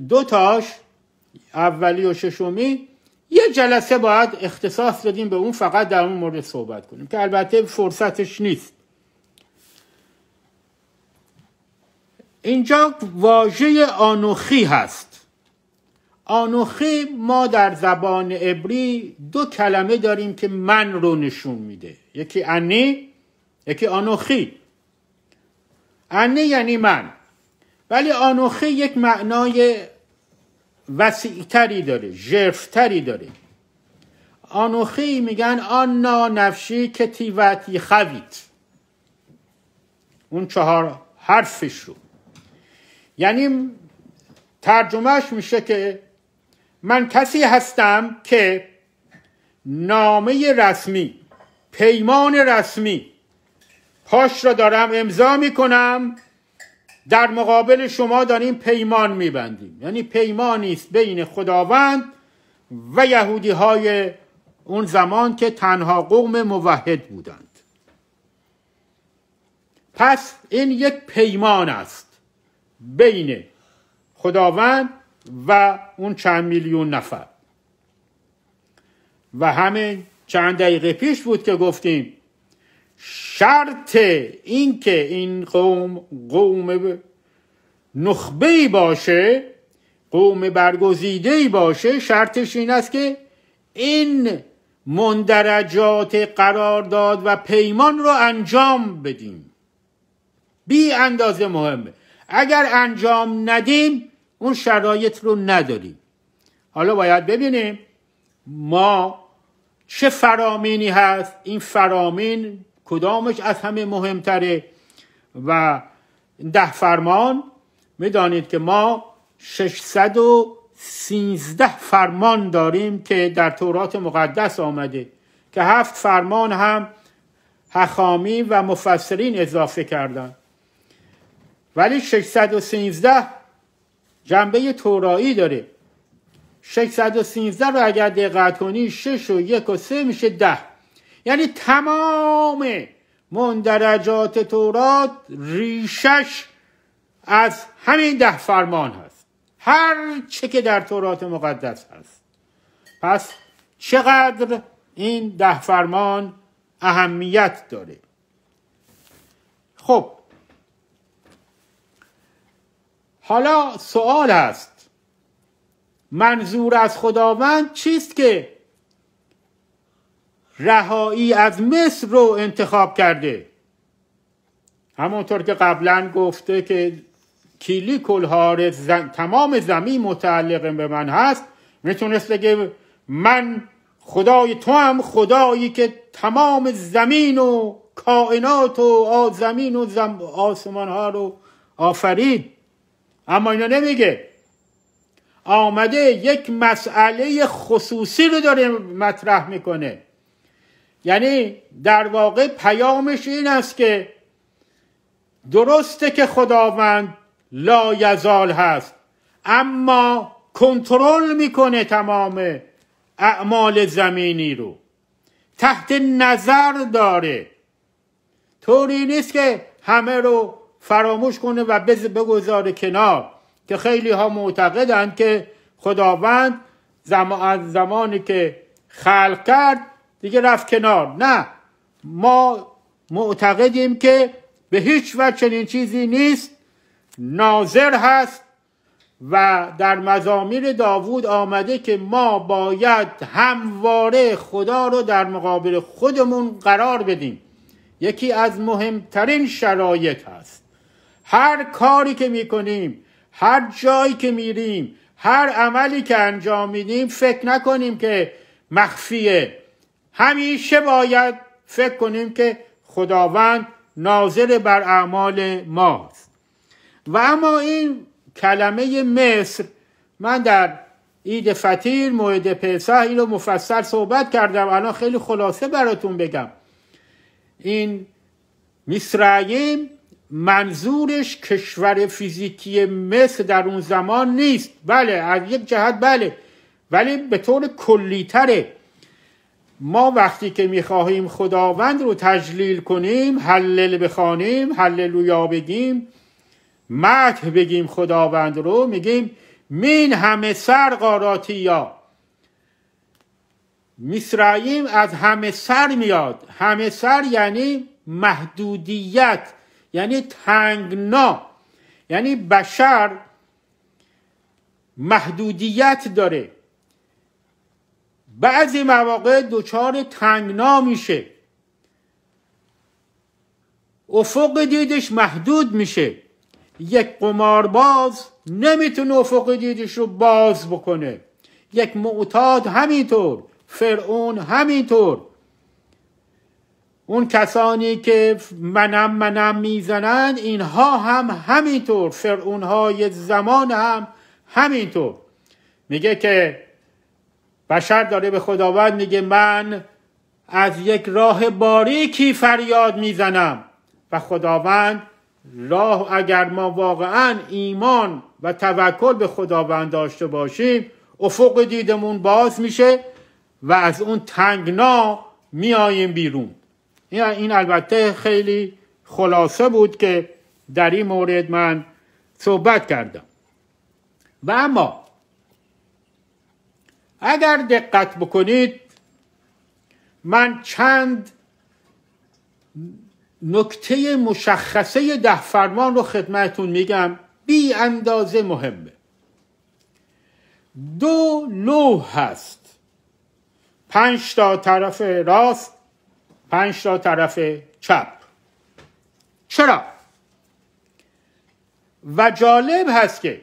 دوتاش اولی و ششمی یه جلسه باید اختصاص بدیم به اون فقط در اون مورد صحبت کنیم که البته فرصتش نیست اینجا واژه آنوخی هست آنوخی ما در زبان عبری دو کلمه داریم که من رو نشون میده یکی انی یکی آنوخی انی یعنی من ولی آنوخی یک معنای تری داره ژرفتری داره آنوخی میگن آنا نفشی که تیوتی خوید اون چهار حرفش رو یعنی ترجمهش میشه که من کسی هستم که نامه رسمی پیمان رسمی پاش را دارم امضا میکنم در مقابل شما داریم پیمان میبندیم یعنی پیمانی است بین خداوند و یهودی های اون زمان که تنها قوم موحد بودند پس این یک پیمان است بین خداوند و اون چند میلیون نفر و همین چند دقیقه پیش بود که گفتیم شرط این که این قوم قوم نخبه باشه قوم برگزیده باشه شرطش این است که این مندرجات قرارداد و پیمان رو انجام بدیم بی اندازه مهمه اگر انجام ندیم اون شرایط رو نداریم حالا باید ببینیم ما چه فرامینی هست این فرامین کدامش از همه مهمتره و ده فرمان میدانید که ما 613 فرمان داریم که در تورات مقدس آمده که هفت فرمان هم حخامی و مفسرین اضافه کردند ولی 613 جنبه تورایی داره 613 رو اگر دقت کنی 6 و 1 و 3 میشه 10 یعنی تمام مندرجات تورات ریشش از همین ده فرمان هست هر چه که در تورات مقدس هست پس چقدر این ده فرمان اهمیت داره خب حالا سوال است منظور از خداوند چیست که رهایی از مصر رو انتخاب کرده همونطور که قبلا گفته که کیلی کلهار تمام زمین متعلق به من هست میتونست بگه من خدای تو هم خدایی که تمام زمین و کائنات و زمین و زم... آسمان ها رو آفرید اما اینو نمیگه آمده یک مسئله خصوصی رو داره مطرح میکنه یعنی در واقع پیامش این است که درسته که خداوند لایزال هست اما کنترل میکنه تمام اعمال زمینی رو تحت نظر داره طوری نیست که همه رو فراموش کنه و بز بگذاره کنار که خیلی ها معتقدند که خداوند از زمانی که خلق کرد دیگه رفت کنار نه ما معتقدیم که به هیچ وجه چنین چیزی نیست ناظر هست و در مزامیر داوود آمده که ما باید همواره خدا رو در مقابل خودمون قرار بدیم یکی از مهمترین شرایط هست هر کاری که میکنیم هر جایی که میریم هر عملی که انجام میدیم فکر نکنیم که مخفیه همیشه باید فکر کنیم که خداوند ناظر بر اعمال ماست و اما این کلمه مصر من در عید فطیر موعد پسح این رو مفصل صحبت کردم الان خیلی خلاصه براتون بگم این میسرعیم منظورش کشور فیزیکی مصر در اون زمان نیست بله از یک جهت بله ولی به طور کلیتره ما وقتی که میخواهیم خداوند رو تجلیل کنیم حلل بخوانیم حللویا بگیم مدح بگیم خداوند رو میگیم مین همه سر یا میسرعیم از همه سر میاد همه سر یعنی محدودیت یعنی تنگنا یعنی بشر محدودیت داره بعضی مواقع دچار تنگنا میشه افق دیدش محدود میشه یک قمارباز نمیتونه افق دیدش رو باز بکنه یک معتاد همینطور فرعون همینطور اون کسانی که منم منم میزنن اینها هم همینطور فرعونهای زمان هم همینطور میگه که بشر داره به خداوند میگه من از یک راه باریکی فریاد میزنم و خداوند راه اگر ما واقعا ایمان و توکل به خداوند داشته باشیم افق دیدمون باز میشه و از اون تنگنا میاییم بیرون این البته خیلی خلاصه بود که در این مورد من صحبت کردم و اما اگر دقت بکنید من چند نکته مشخصه ده فرمان رو خدمتون میگم بی اندازه مهمه دو لوح هست پنج تا طرف راست پنج تا طرف چپ چرا؟ و جالب هست که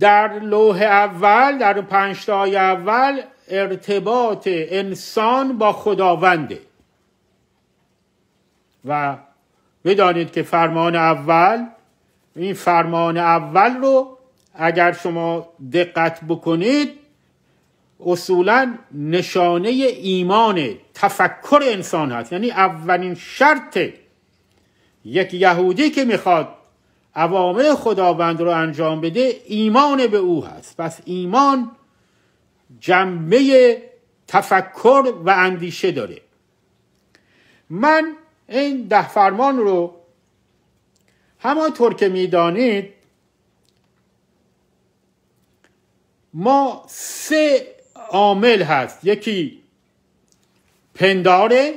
در لوح اول در پنجتای اول ارتباط انسان با خداونده و بدانید که فرمان اول این فرمان اول رو اگر شما دقت بکنید اصولا نشانه ایمان تفکر انسان هست یعنی اولین شرط یک یهودی که میخواد عوامل خداوند رو انجام بده ایمان به او هست پس ایمان جنبه تفکر و اندیشه داره من این ده فرمان رو همانطور که میدانید ما سه عامل هست یکی پنداره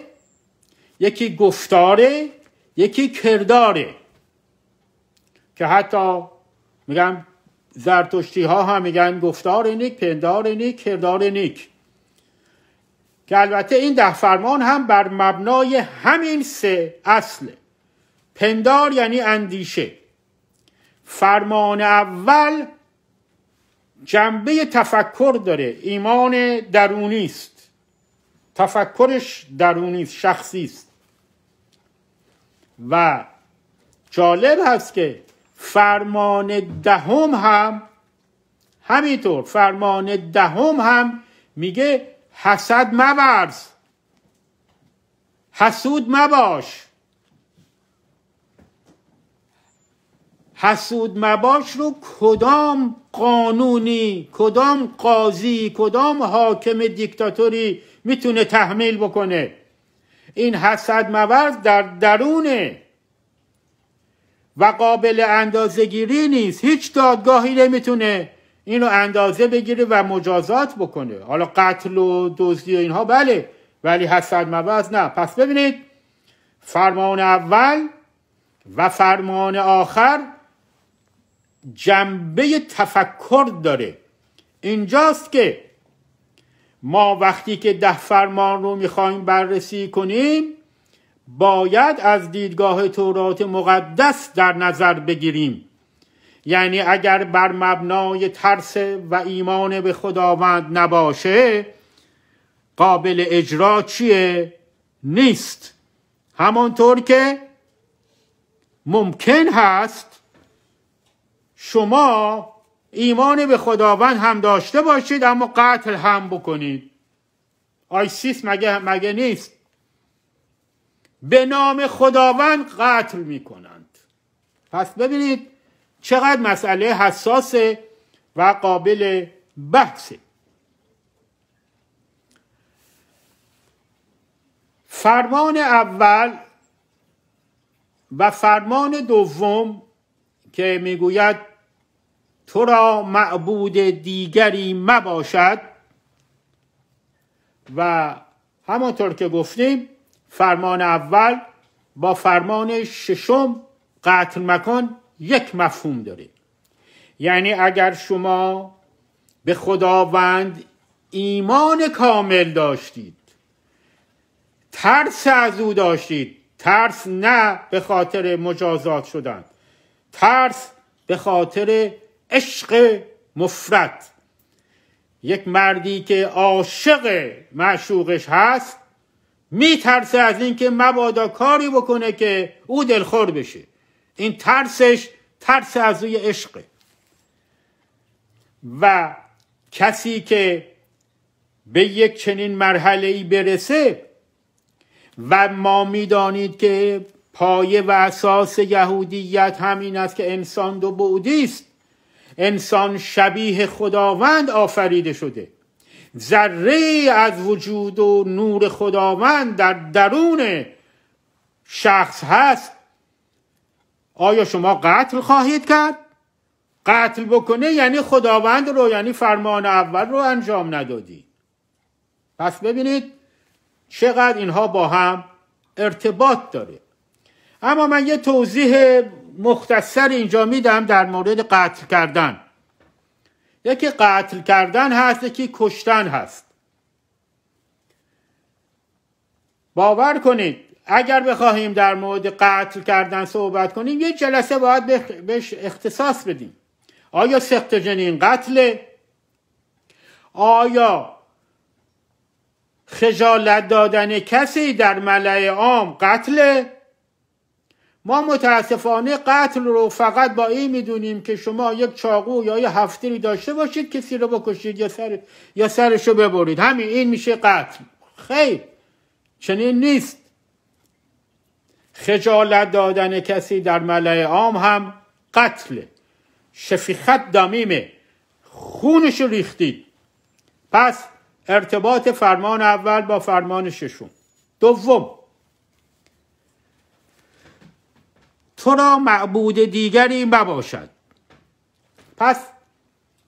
یکی گفتاره یکی کرداره که حتی میگم زرتشتی ها هم میگن گفتار نیک پندار نیک کردار نیک که البته این ده فرمان هم بر مبنای همین سه اصله پندار یعنی اندیشه فرمان اول جنبه تفکر داره ایمان درونی است تفکرش درونی است شخصی است و جالب هست که فرمان دهم هم همینطور فرمان دهم هم میگه حسد مورز حسود مباش حسود مباش رو کدام قانونی کدام قاضی کدام حاکم دیکتاتوری میتونه تحمیل بکنه این حسد مورز در درونه و قابل گیری نیست هیچ دادگاهی نمیتونه اینو اندازه بگیره و مجازات بکنه حالا قتل و دزدی و اینها بله ولی حسد مبرز نه پس ببینید فرمان اول و فرمان آخر جنبه تفکر داره اینجاست که ما وقتی که ده فرمان رو میخوایم بررسی کنیم باید از دیدگاه تورات مقدس در نظر بگیریم یعنی اگر بر مبنای ترس و ایمان به خداوند نباشه قابل اجرا چیه؟ نیست همانطور که ممکن هست شما ایمان به خداوند هم داشته باشید اما قتل هم بکنید آیسیس مگه, مگه نیست به نام خداوند قتل میکنند پس ببینید چقدر مسئله حساسه و قابل بحثه فرمان اول و فرمان دوم که میگوید تو را معبود دیگری مباشد و همانطور که گفتیم فرمان اول با فرمان ششم قتل مکن یک مفهوم داره یعنی اگر شما به خداوند ایمان کامل داشتید ترس از او داشتید ترس نه به خاطر مجازات شدن ترس به خاطر عشق مفرد یک مردی که عاشق معشوقش هست میترسه از اینکه مبادا کاری بکنه که او دلخور بشه این ترسش ترس از روی عشقه و کسی که به یک چنین مرحله ای برسه و ما میدانید که پایه و اساس یهودیت همین است که انسان دو بودی است انسان شبیه خداوند آفریده شده ذره از وجود و نور خداوند در درون شخص هست آیا شما قتل خواهید کرد قتل بکنه یعنی خداوند رو یعنی فرمان اول رو انجام ندادی پس ببینید چقدر اینها با هم ارتباط داره اما من یه توضیح مختصر اینجا میدم در مورد قتل کردن یکی قتل کردن هست یکی کشتن هست باور کنید اگر بخواهیم در مورد قتل کردن صحبت کنیم یه جلسه باید بهش اختصاص بدیم آیا سخت جنین قتله؟ آیا خجالت دادن کسی در ملع عام قتله؟ ما متاسفانه قتل رو فقط با این میدونیم که شما یک چاقو یا یه هفتری داشته باشید کسی رو بکشید یا, سر... یا سرش رو ببرید همین این میشه قتل خیر چنین نیست خجالت دادن کسی در ملع عام هم قتله شفیخت دامیمه خونش ریختید پس ارتباط فرمان اول با فرمان ششم دوم تو را معبود دیگری مباشد پس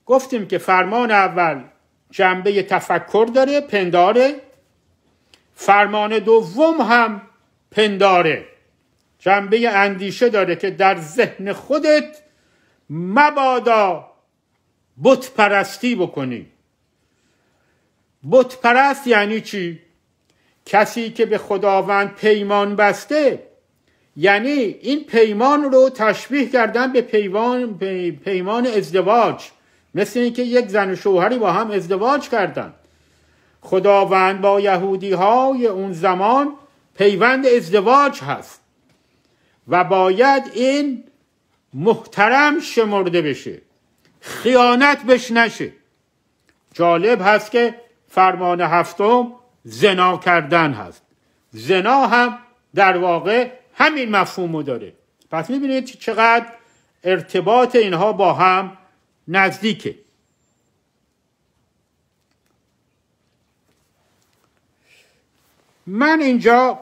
گفتیم که فرمان اول جنبه تفکر داره پنداره فرمان دوم هم پنداره جنبه اندیشه داره که در ذهن خودت مبادا بت پرستی بکنی بت پرست یعنی چی کسی که به خداوند پیمان بسته یعنی این پیمان رو تشبیه کردن به پیمان, پیمان ازدواج مثل اینکه یک زن و شوهری با هم ازدواج کردند خداوند با یهودی های اون زمان پیوند ازدواج هست و باید این محترم شمرده بشه خیانت بش نشه جالب هست که فرمان هفتم زنا کردن هست زنا هم در واقع همین رو داره پس میبینید چقدر ارتباط اینها با هم نزدیکه من اینجا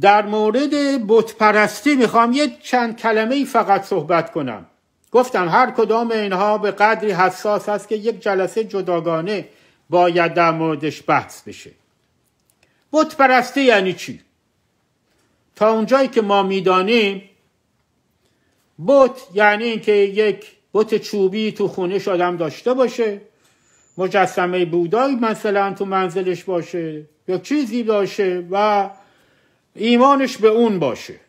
در مورد بتپرستی میخوام یه چند کلمه فقط صحبت کنم گفتم هر کدام اینها به قدری حساس است که یک جلسه جداگانه باید در موردش بحث بشه بت پرستی یعنی چی تا اونجایی که ما میدانیم بت یعنی اینکه یک بت چوبی تو خونه آدم داشته باشه مجسمه بودایی مثلا تو منزلش باشه یا چیزی باشه و ایمانش به اون باشه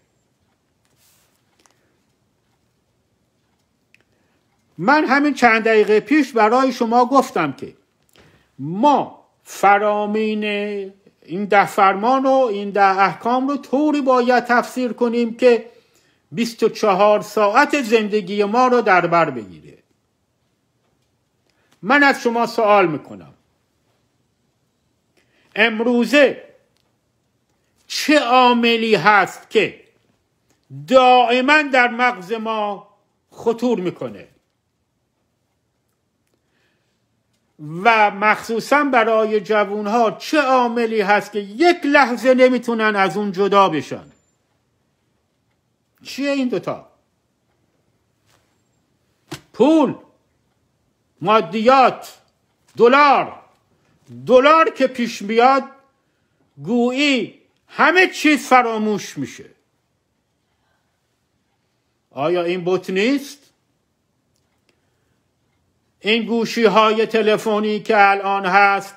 من همین چند دقیقه پیش برای شما گفتم که ما فرامین این ده فرمان و این ده احکام رو طوری باید تفسیر کنیم که 24 ساعت زندگی ما رو در بر بگیره من از شما سوال میکنم امروزه چه عاملی هست که دائما در مغز ما خطور میکنه و مخصوصا برای جوون ها چه عاملی هست که یک لحظه نمیتونن از اون جدا بشن چیه این دوتا پول مادیات دلار دلار که پیش بیاد گویی همه چیز فراموش میشه آیا این بوت نیست این گوشی های تلفنی که الان هست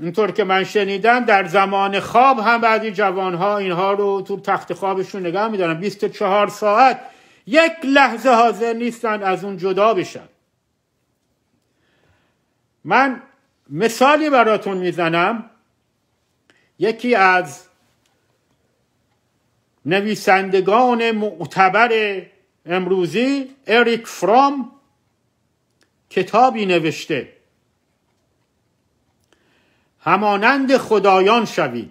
اینطور که من شنیدم در زمان خواب هم بعضی جوان ها اینها رو تو تخت خوابشون نگاه میدارن 24 ساعت یک لحظه حاضر نیستن از اون جدا بشن من مثالی براتون میزنم یکی از نویسندگان معتبر امروزی اریک فرام کتابی نوشته همانند خدایان شوید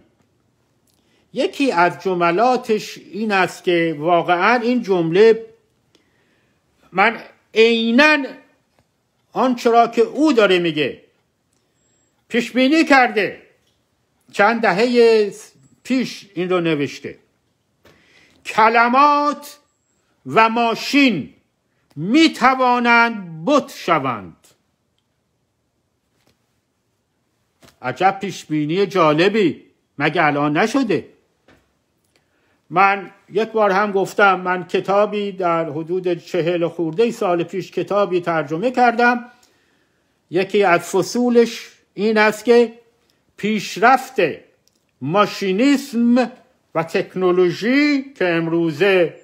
یکی از جملاتش این است که واقعا این جمله من عینا آنچه را که او داره میگه پیش بینی کرده چند دهه پیش این رو نوشته کلمات و ماشین می توانند بت شوند عجب پیشبینی جالبی مگه الان نشده من یک بار هم گفتم من کتابی در حدود چهل خورده سال پیش کتابی ترجمه کردم یکی از فصولش این است که پیشرفت ماشینیسم و تکنولوژی که امروزه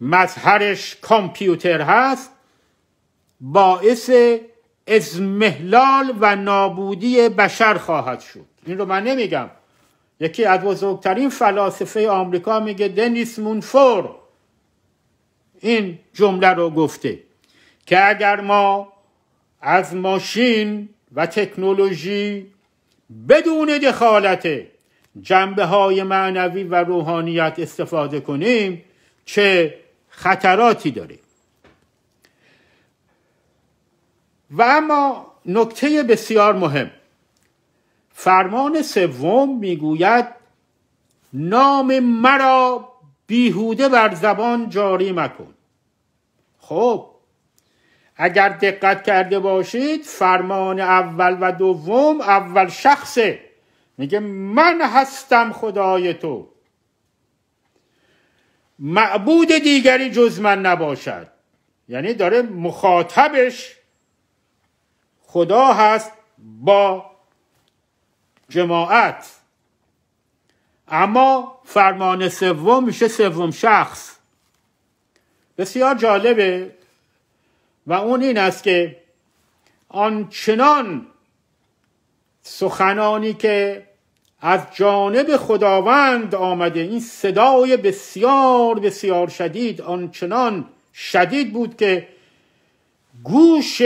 مظهرش کامپیوتر هست باعث ازمهلال و نابودی بشر خواهد شد این رو من نمیگم یکی از بزرگترین فلاسفه آمریکا میگه دنیس مونفور این جمله رو گفته که اگر ما از ماشین و تکنولوژی بدون دخالت جنبه های معنوی و روحانیت استفاده کنیم چه خطراتی داره و اما نکته بسیار مهم فرمان سوم میگوید نام مرا بیهوده بر زبان جاری مکن خب اگر دقت کرده باشید فرمان اول و دوم اول شخصه میگه من هستم خدای تو معبود دیگری جز من نباشد یعنی داره مخاطبش خدا هست با جماعت اما فرمان سوم میشه سوم شخص بسیار جالبه و اون این است که آنچنان سخنانی که از جانب خداوند آمده این صدای بسیار بسیار شدید آنچنان شدید بود که گوش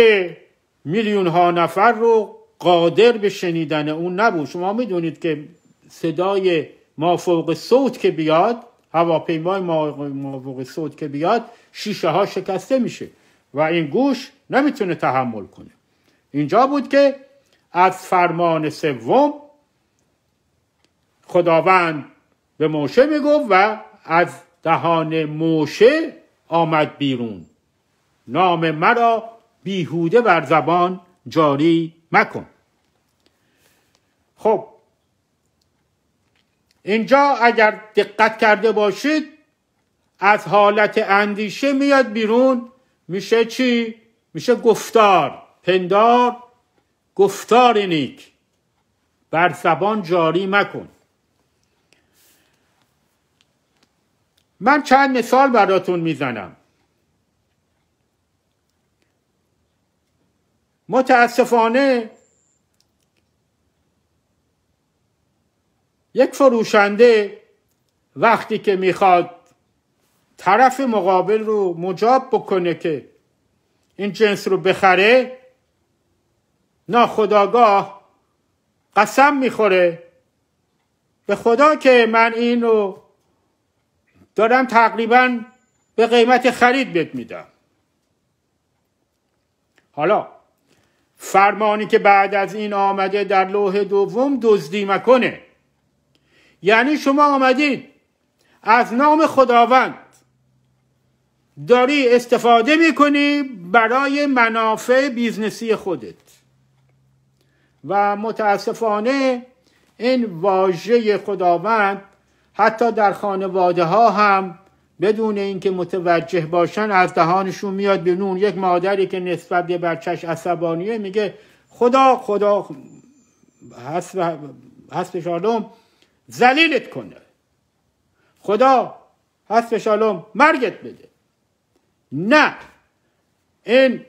میلیون ها نفر رو قادر به شنیدن اون نبود شما میدونید که صدای مافوق صوت که بیاد هواپیمای مافوق صوت که بیاد شیشه ها شکسته میشه و این گوش نمیتونه تحمل کنه اینجا بود که از فرمان سوم خداوند به موشه میگفت و از دهان موشه آمد بیرون نام مرا بیهوده بر زبان جاری مکن خب اینجا اگر دقت کرده باشید از حالت اندیشه میاد بیرون میشه چی؟ میشه گفتار پندار گفتار نیک بر زبان جاری مکن من چند مثال براتون میزنم متاسفانه یک فروشنده وقتی که میخواد طرف مقابل رو مجاب بکنه که این جنس رو بخره ناخداگاه قسم میخوره به خدا که من این رو دارم تقریبا به قیمت خرید بهت میدم حالا فرمانی که بعد از این آمده در لوح دوم دزدی مکنه یعنی شما آمدید از نام خداوند داری استفاده میکنی برای منافع بیزنسی خودت و متاسفانه این واژه خداوند حتی در خانواده ها هم بدون اینکه متوجه باشن از دهانشون میاد بیرون یک مادری که نسبت به بچهش عصبانیه میگه خدا خدا حسب شالوم زلیلت کنه خدا حسب شالوم مرگت بده نه این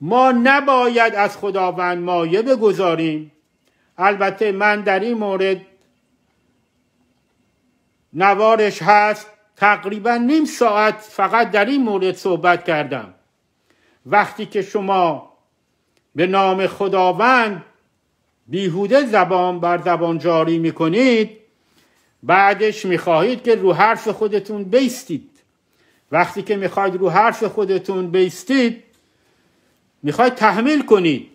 ما نباید از خداوند مایه بگذاریم البته من در این مورد نوارش هست تقریبا نیم ساعت فقط در این مورد صحبت کردم وقتی که شما به نام خداوند بیهوده زبان بر زبان جاری میکنید بعدش میخواهید که رو حرف خودتون بیستید وقتی که میخواید رو حرف خودتون بیستید میخواید تحمیل کنید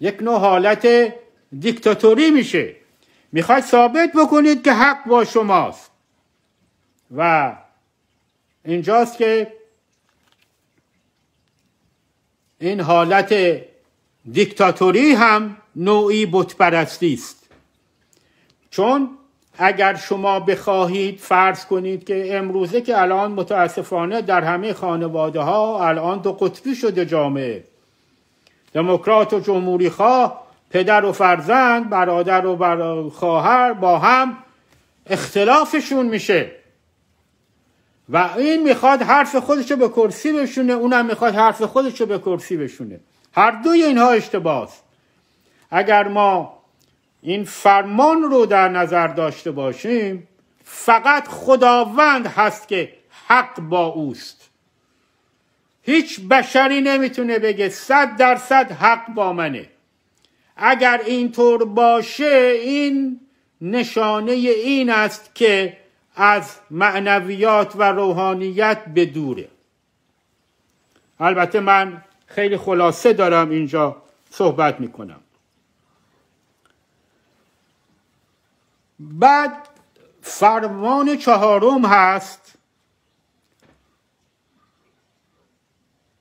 یک نوع حالت دیکتاتوری میشه میخواید ثابت بکنید که حق با شماست و اینجاست که این حالت دیکتاتوری هم نوعی بتپرستی است چون اگر شما بخواهید فرض کنید که امروزه که الان متاسفانه در همه خانواده ها الان دو قطبی شده جامعه دموکرات و جمهوری خواه پدر و فرزند برادر و خواهر با هم اختلافشون میشه و این میخواد حرف خودش رو به کرسی بشونه اونم میخواد حرف خودش رو به کرسی بشونه هر دوی اینها اشتباه است اگر ما این فرمان رو در نظر داشته باشیم فقط خداوند هست که حق با اوست هیچ بشری نمیتونه بگه صد درصد حق با منه اگر اینطور باشه این نشانه این است که از معنویات و روحانیت به دوره البته من خیلی خلاصه دارم اینجا صحبت میکنم بعد فرمان چهارم هست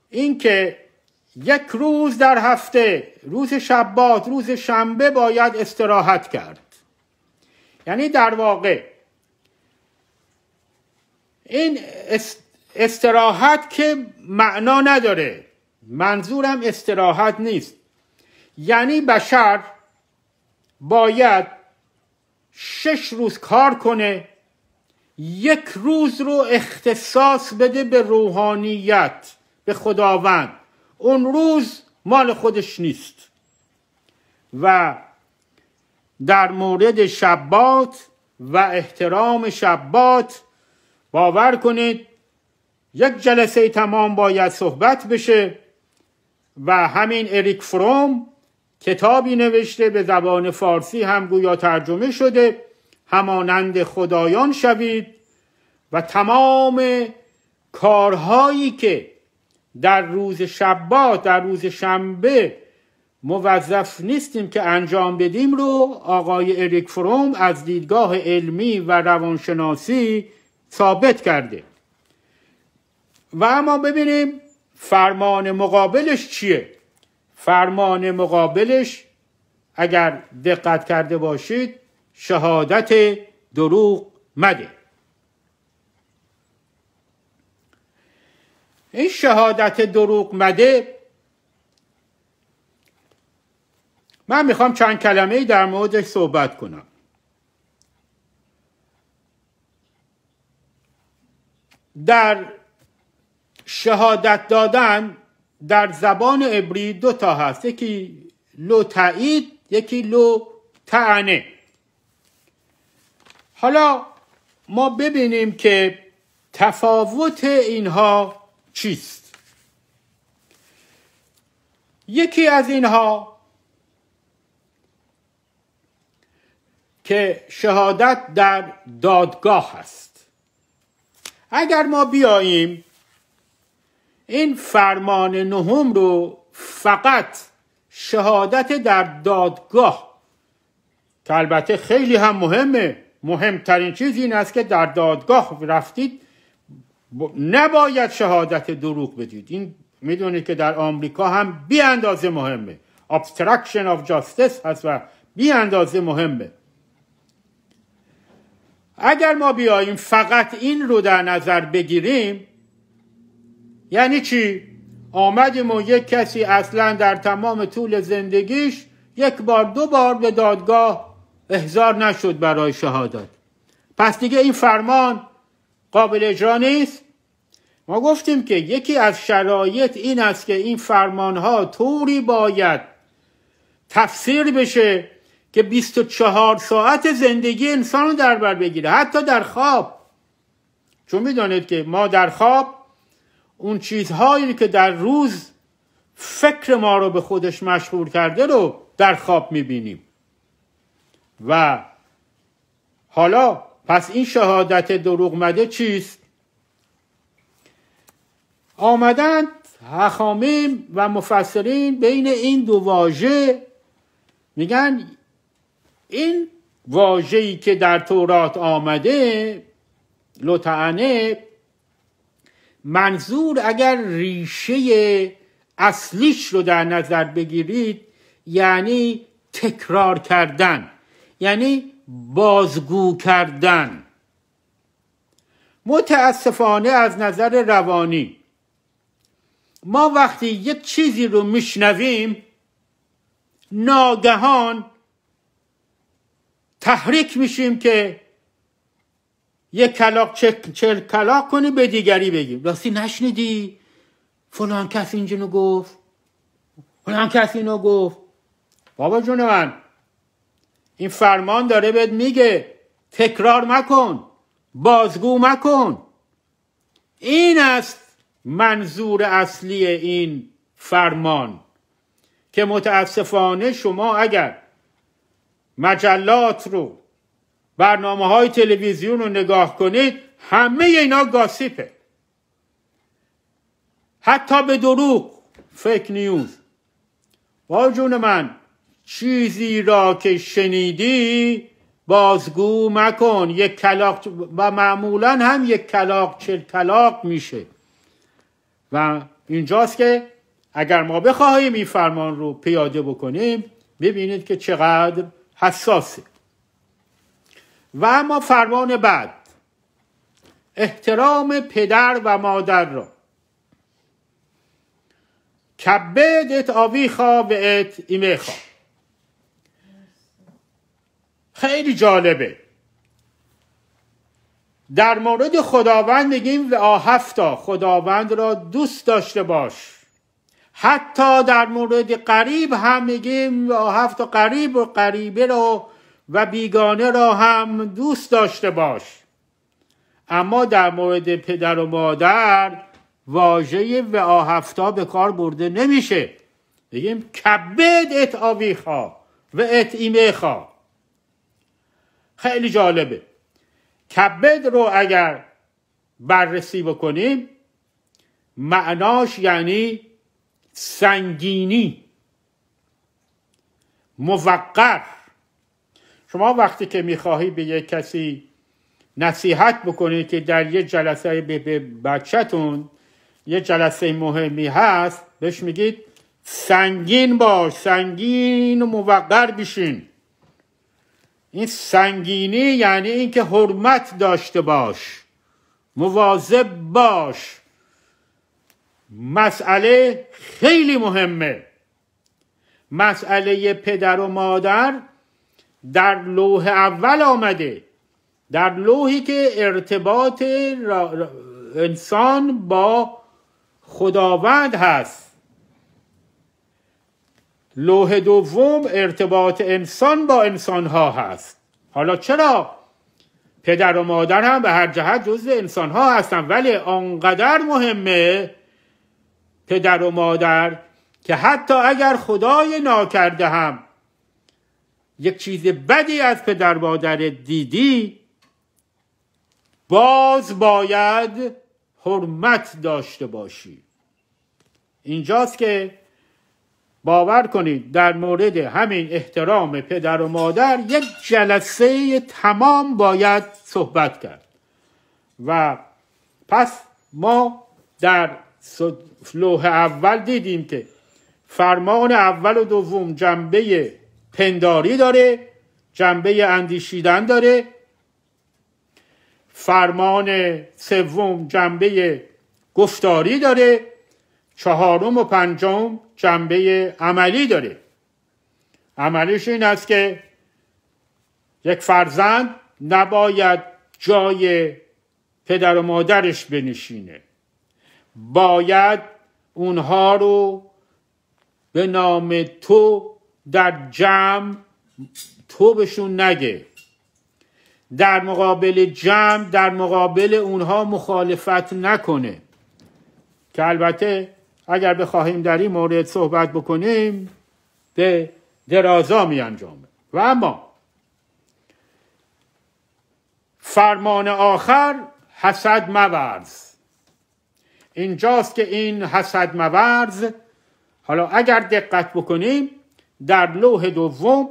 اینکه یک روز در هفته روز شبات روز شنبه باید استراحت کرد یعنی در واقع این استراحت که معنا نداره منظورم استراحت نیست یعنی بشر باید شش روز کار کنه یک روز رو اختصاص بده به روحانیت به خداوند اون روز مال خودش نیست و در مورد شبات و احترام شبات باور کنید یک جلسه تمام باید صحبت بشه و همین اریک فروم کتابی نوشته به زبان فارسی هم گویا ترجمه شده همانند خدایان شوید و تمام کارهایی که در روز شبات در روز شنبه موظف نیستیم که انجام بدیم رو آقای اریک فروم از دیدگاه علمی و روانشناسی ثابت کرده و اما ببینیم فرمان مقابلش چیه فرمان مقابلش اگر دقت کرده باشید شهادت دروغ مده این شهادت دروغ مده من میخوام چند کلمه در موردش صحبت کنم در شهادت دادن در زبان عبری دو تا هست یکی لو تایید، یکی لو تعنه حالا ما ببینیم که تفاوت اینها چیست یکی از اینها که شهادت در دادگاه هست اگر ما بیاییم این فرمان نهم رو فقط شهادت در دادگاه که البته خیلی هم مهمه مهمترین چیز این است که در دادگاه رفتید نباید شهادت دروغ بدید این میدونید که در آمریکا هم بی اندازه مهمه obstruction of justice هست و بی اندازه مهمه اگر ما بیاییم فقط این رو در نظر بگیریم یعنی چی؟ آمدیم و یک کسی اصلا در تمام طول زندگیش یک بار دو بار به دادگاه احضار نشد برای شهادت پس دیگه این فرمان قابل اجرا نیست ما گفتیم که یکی از شرایط این است که این فرمان ها طوری باید تفسیر بشه که 24 ساعت زندگی انسان رو در بر بگیره حتی در خواب چون میدانید که ما در خواب اون چیزهایی که در روز فکر ما رو به خودش مشغول کرده رو در خواب میبینیم و حالا پس این شهادت دروغ مده چیست آمدند حخامیم و مفسرین بین این دو واژه میگن این واژه‌ای که در تورات آمده لطعنه منظور اگر ریشه اصلیش رو در نظر بگیرید یعنی تکرار کردن یعنی بازگو کردن متاسفانه از نظر روانی ما وقتی یک چیزی رو میشنویم ناگهان تحریک میشیم که یک کلاق چل, کلاک کلاق کنی به دیگری بگیم راستی نشنیدی فلان کس اینجنو گفت فلان کس اینو گفت بابا جون من این فرمان داره بهت میگه تکرار مکن بازگو مکن این است منظور اصلی این فرمان که متاسفانه شما اگر مجلات رو برنامه های تلویزیون رو نگاه کنید همه اینا گاسیپه حتی به دروغ فیک نیوز با جون من چیزی را که شنیدی بازگو مکن یک کلاق و معمولا هم یک کلاق چل کلاق میشه و اینجاست که اگر ما بخواهیم این فرمان رو پیاده بکنیم ببینید که چقدر حساسه و اما فرمان بعد احترام پدر و مادر را کبد ات آویخا به ات خیلی جالبه در مورد خداوند میگیم و آهفتا خداوند را دوست داشته باش حتی در مورد قریب هم میگیم هفت قریب و قریبه رو و بیگانه را هم دوست داشته باش اما در مورد پدر و مادر واژه و آهفتا به کار برده نمیشه میگیم کبد ات آویخا و ات ایمیخا خیلی جالبه کبد رو اگر بررسی بکنیم معناش یعنی سنگینی موقر شما وقتی که میخواهی به یک کسی نصیحت بکنید که در یه جلسه به بچهتون یه جلسه مهمی هست بهش میگید سنگین باش سنگین و موقر بشین این سنگینی یعنی اینکه حرمت داشته باش مواظب باش مسئله خیلی مهمه مسئله پدر و مادر در لوح اول آمده در لوحی که ارتباط انسان با خداوند هست لوح دوم ارتباط انسان با انسان ها هست حالا چرا پدر و مادر هم به هر جهت جزء انسان ها هستن ولی آنقدر مهمه پدر و مادر که حتی اگر خدای ناکرده هم یک چیز بدی از پدر مادر دیدی باز باید حرمت داشته باشی اینجاست که باور کنید در مورد همین احترام پدر و مادر یک جلسه تمام باید صحبت کرد و پس ما در لوح اول دیدیم که فرمان اول و دوم جنبه پنداری داره جنبه اندیشیدن داره فرمان سوم جنبه گفتاری داره چهارم و پنجم جنبه عملی داره عملش این است که یک فرزند نباید جای پدر و مادرش بنشینه باید اونها رو به نام تو در جمع تو بهشون نگه در مقابل جمع در مقابل اونها مخالفت نکنه که البته اگر بخواهیم در این مورد صحبت بکنیم به درازا می انجامه و اما فرمان آخر حسد مورز اینجاست که این حسد مورز حالا اگر دقت بکنیم در لوح دوم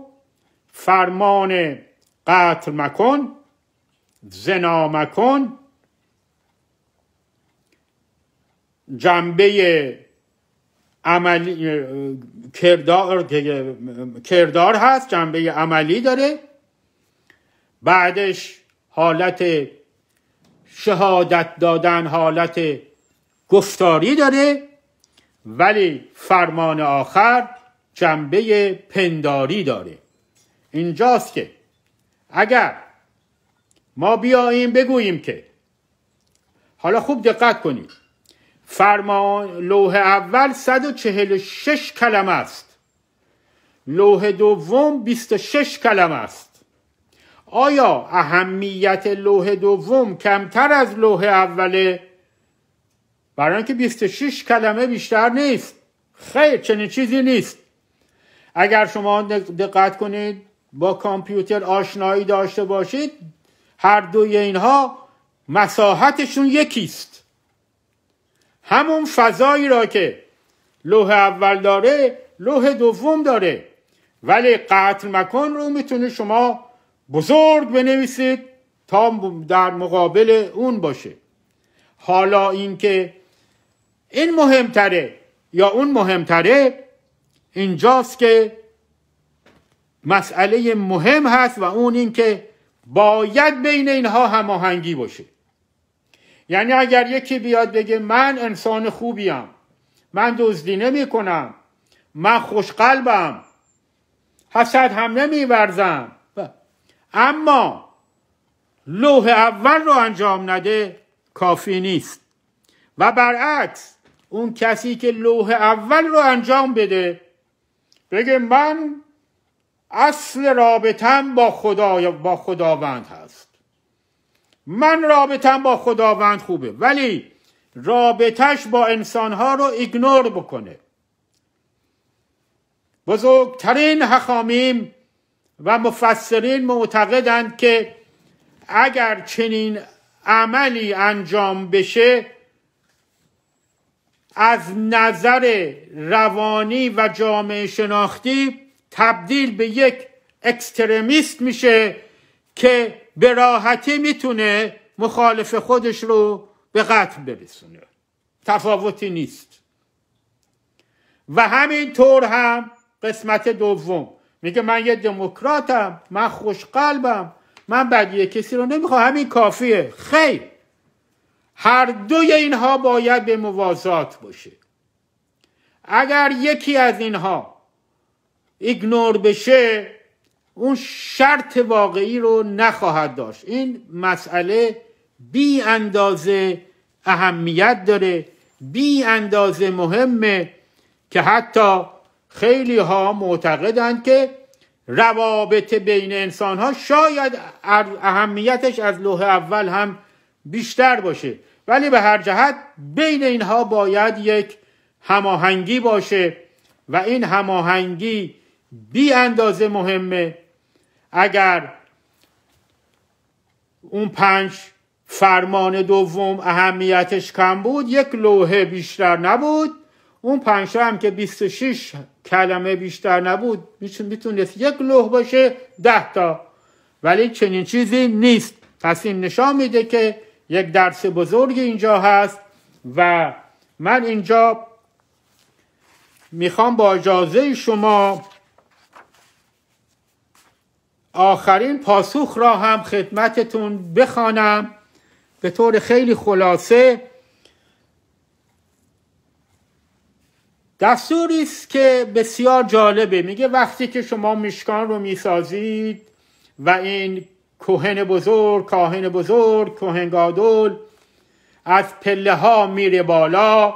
فرمان قتل مکن زنا مکن جنبه عملی کردار کردار هست جنبه عملی داره بعدش حالت شهادت دادن حالت گفتاری داره ولی فرمان آخر جنبه پنداری داره اینجاست که اگر ما بیاییم بگوییم که حالا خوب دقت کنید فرمان لوح اول 146 کلمه است لوح دوم 26 کلمه است آیا اهمیت لوح دوم کمتر از لوح اوله برای اینکه 26 کلمه بیشتر نیست خیر چنین چیزی نیست اگر شما دقت کنید با کامپیوتر آشنایی داشته باشید هر دوی اینها مساحتشون یکیست همون فضایی را که لوح اول داره لوح دوم داره ولی قتل مکن رو میتونه شما بزرگ بنویسید تا در مقابل اون باشه حالا اینکه این مهمتره یا اون مهمتره اینجاست که مسئله مهم هست و اون این که باید بین اینها هماهنگی باشه یعنی اگر یکی بیاد بگه من انسان خوبیم من دزدی نمی کنم من خوشقلبم حسد هم نمی ورزم بله. اما لوح اول رو انجام نده کافی نیست و برعکس اون کسی که لوح اول رو انجام بده بگه من اصل رابطم با خدا با خداوند هست من رابطم با خداوند خوبه ولی رابطش با انسانها رو ایگنور بکنه بزرگترین حخامیم و مفسرین معتقدند که اگر چنین عملی انجام بشه از نظر روانی و جامعه شناختی تبدیل به یک اکسترمیست میشه که به راحتی میتونه مخالف خودش رو به قتل برسونه تفاوتی نیست و همینطور هم قسمت دوم میگه من یه دموکراتم من خوش قلبم، من یه کسی رو نمیخوام همین کافیه خیر هر دوی اینها باید به موازات باشه اگر یکی از اینها ایگنور بشه اون شرط واقعی رو نخواهد داشت این مسئله بی اندازه اهمیت داره بی اندازه مهمه که حتی خیلی ها معتقدند که روابط بین انسان ها شاید اهمیتش از لوح اول هم بیشتر باشه ولی به هر جهت بین اینها باید یک هماهنگی باشه و این هماهنگی بی اندازه مهمه اگر اون پنج فرمان دوم اهمیتش کم بود یک لوحه بیشتر نبود اون پنج هم که 26 کلمه بیشتر نبود میتونست یک لوح باشه ده تا ولی چنین چیزی نیست پس این نشان میده که یک درس بزرگ اینجا هست و من اینجا میخوام با اجازه شما آخرین پاسخ را هم خدمتتون بخوانم به طور خیلی خلاصه دستوری است که بسیار جالبه میگه وقتی که شما میشکان رو میسازید و این کوهن بزرگ کاهن بزرگ کوهنگادول از پله ها میره بالا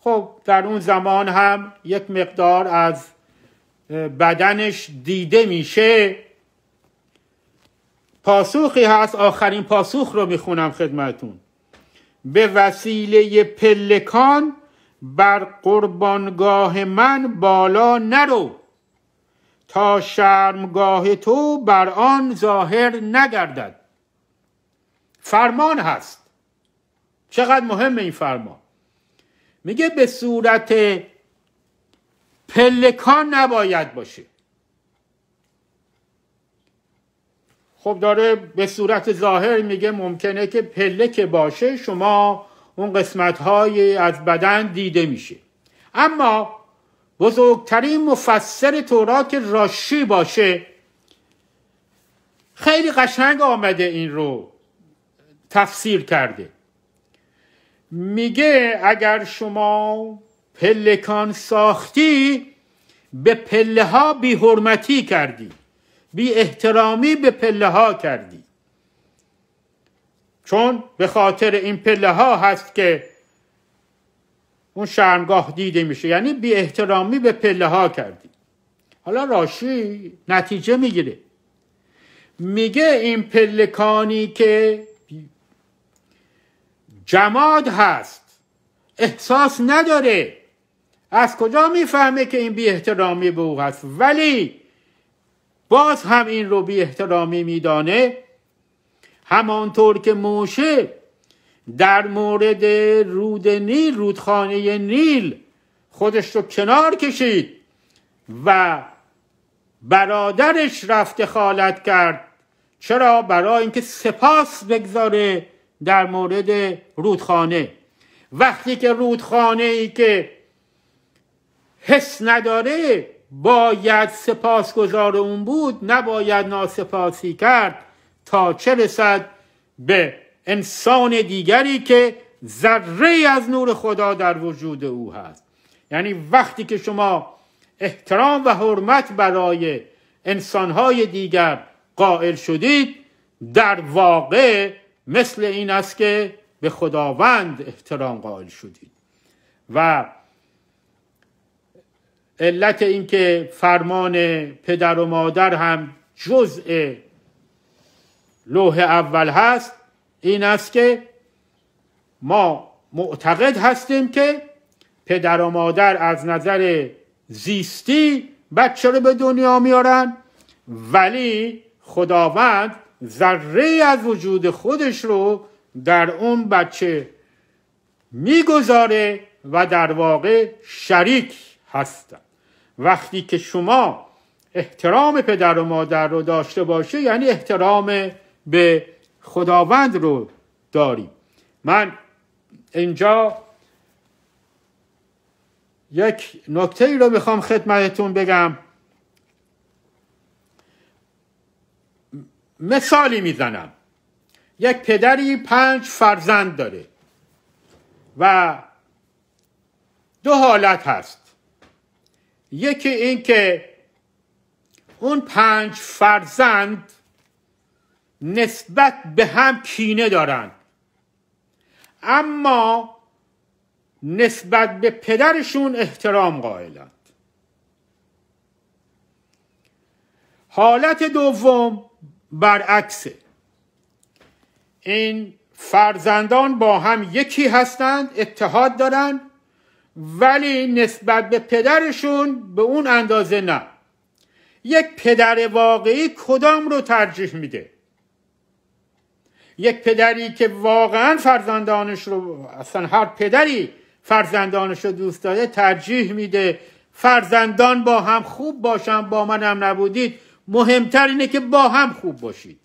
خب در اون زمان هم یک مقدار از بدنش دیده میشه پاسخی هست آخرین پاسخ رو میخونم خدمتون به وسیله پلکان بر قربانگاه من بالا نرو تا شرمگاه تو بر آن ظاهر نگردد فرمان هست چقدر مهم این فرمان میگه به صورت پلکان نباید باشه خب داره به صورت ظاهر میگه ممکنه که پله که باشه شما اون قسمت های از بدن دیده میشه اما بزرگترین مفسر تورات راشی باشه خیلی قشنگ آمده این رو تفسیر کرده میگه اگر شما پلکان ساختی به پله ها بی حرمتی کردی بی احترامی به پله ها کردی چون به خاطر این پله ها هست که اون شرمگاه دیده میشه یعنی بی احترامی به پله ها کردی حالا راشی نتیجه میگیره میگه این پلکانی که جماد هست احساس نداره از کجا میفهمه که این بی احترامی به او هست ولی باز هم این رو بی احترامی میدانه همانطور که موشه در مورد رود نیل رودخانه نیل خودش رو کنار کشید و برادرش رفته خالت کرد چرا برای اینکه سپاس بگذاره در مورد رودخانه وقتی که رودخانه ای که حس نداره باید سپاسگزار اون بود نباید ناسپاسی کرد تا چه رسد به انسان دیگری که ذره از نور خدا در وجود او هست یعنی وقتی که شما احترام و حرمت برای انسانهای دیگر قائل شدید در واقع مثل این است که به خداوند احترام قائل شدید و علت اینکه فرمان پدر و مادر هم جزء لوح اول هست این است که ما معتقد هستیم که پدر و مادر از نظر زیستی بچه رو به دنیا میارن ولی خداوند ذره از وجود خودش رو در اون بچه میگذاره و در واقع شریک هستن وقتی که شما احترام پدر و مادر رو داشته باشه یعنی احترام به خداوند رو داریم من اینجا یک نکته ای رو میخوام خدمتتون بگم مثالی میزنم یک پدری پنج فرزند داره و دو حالت هست یکی اینکه اون پنج فرزند نسبت به هم کینه دارند اما نسبت به پدرشون احترام قائلند حالت دوم برعکسه این فرزندان با هم یکی هستند اتحاد دارند ولی نسبت به پدرشون به اون اندازه نه یک پدر واقعی کدام رو ترجیح میده یک پدری که واقعا فرزندانش رو اصلا هر پدری فرزندانش رو دوست داره ترجیح میده فرزندان با هم خوب باشن با من هم نبودید مهمتر اینه که با هم خوب باشید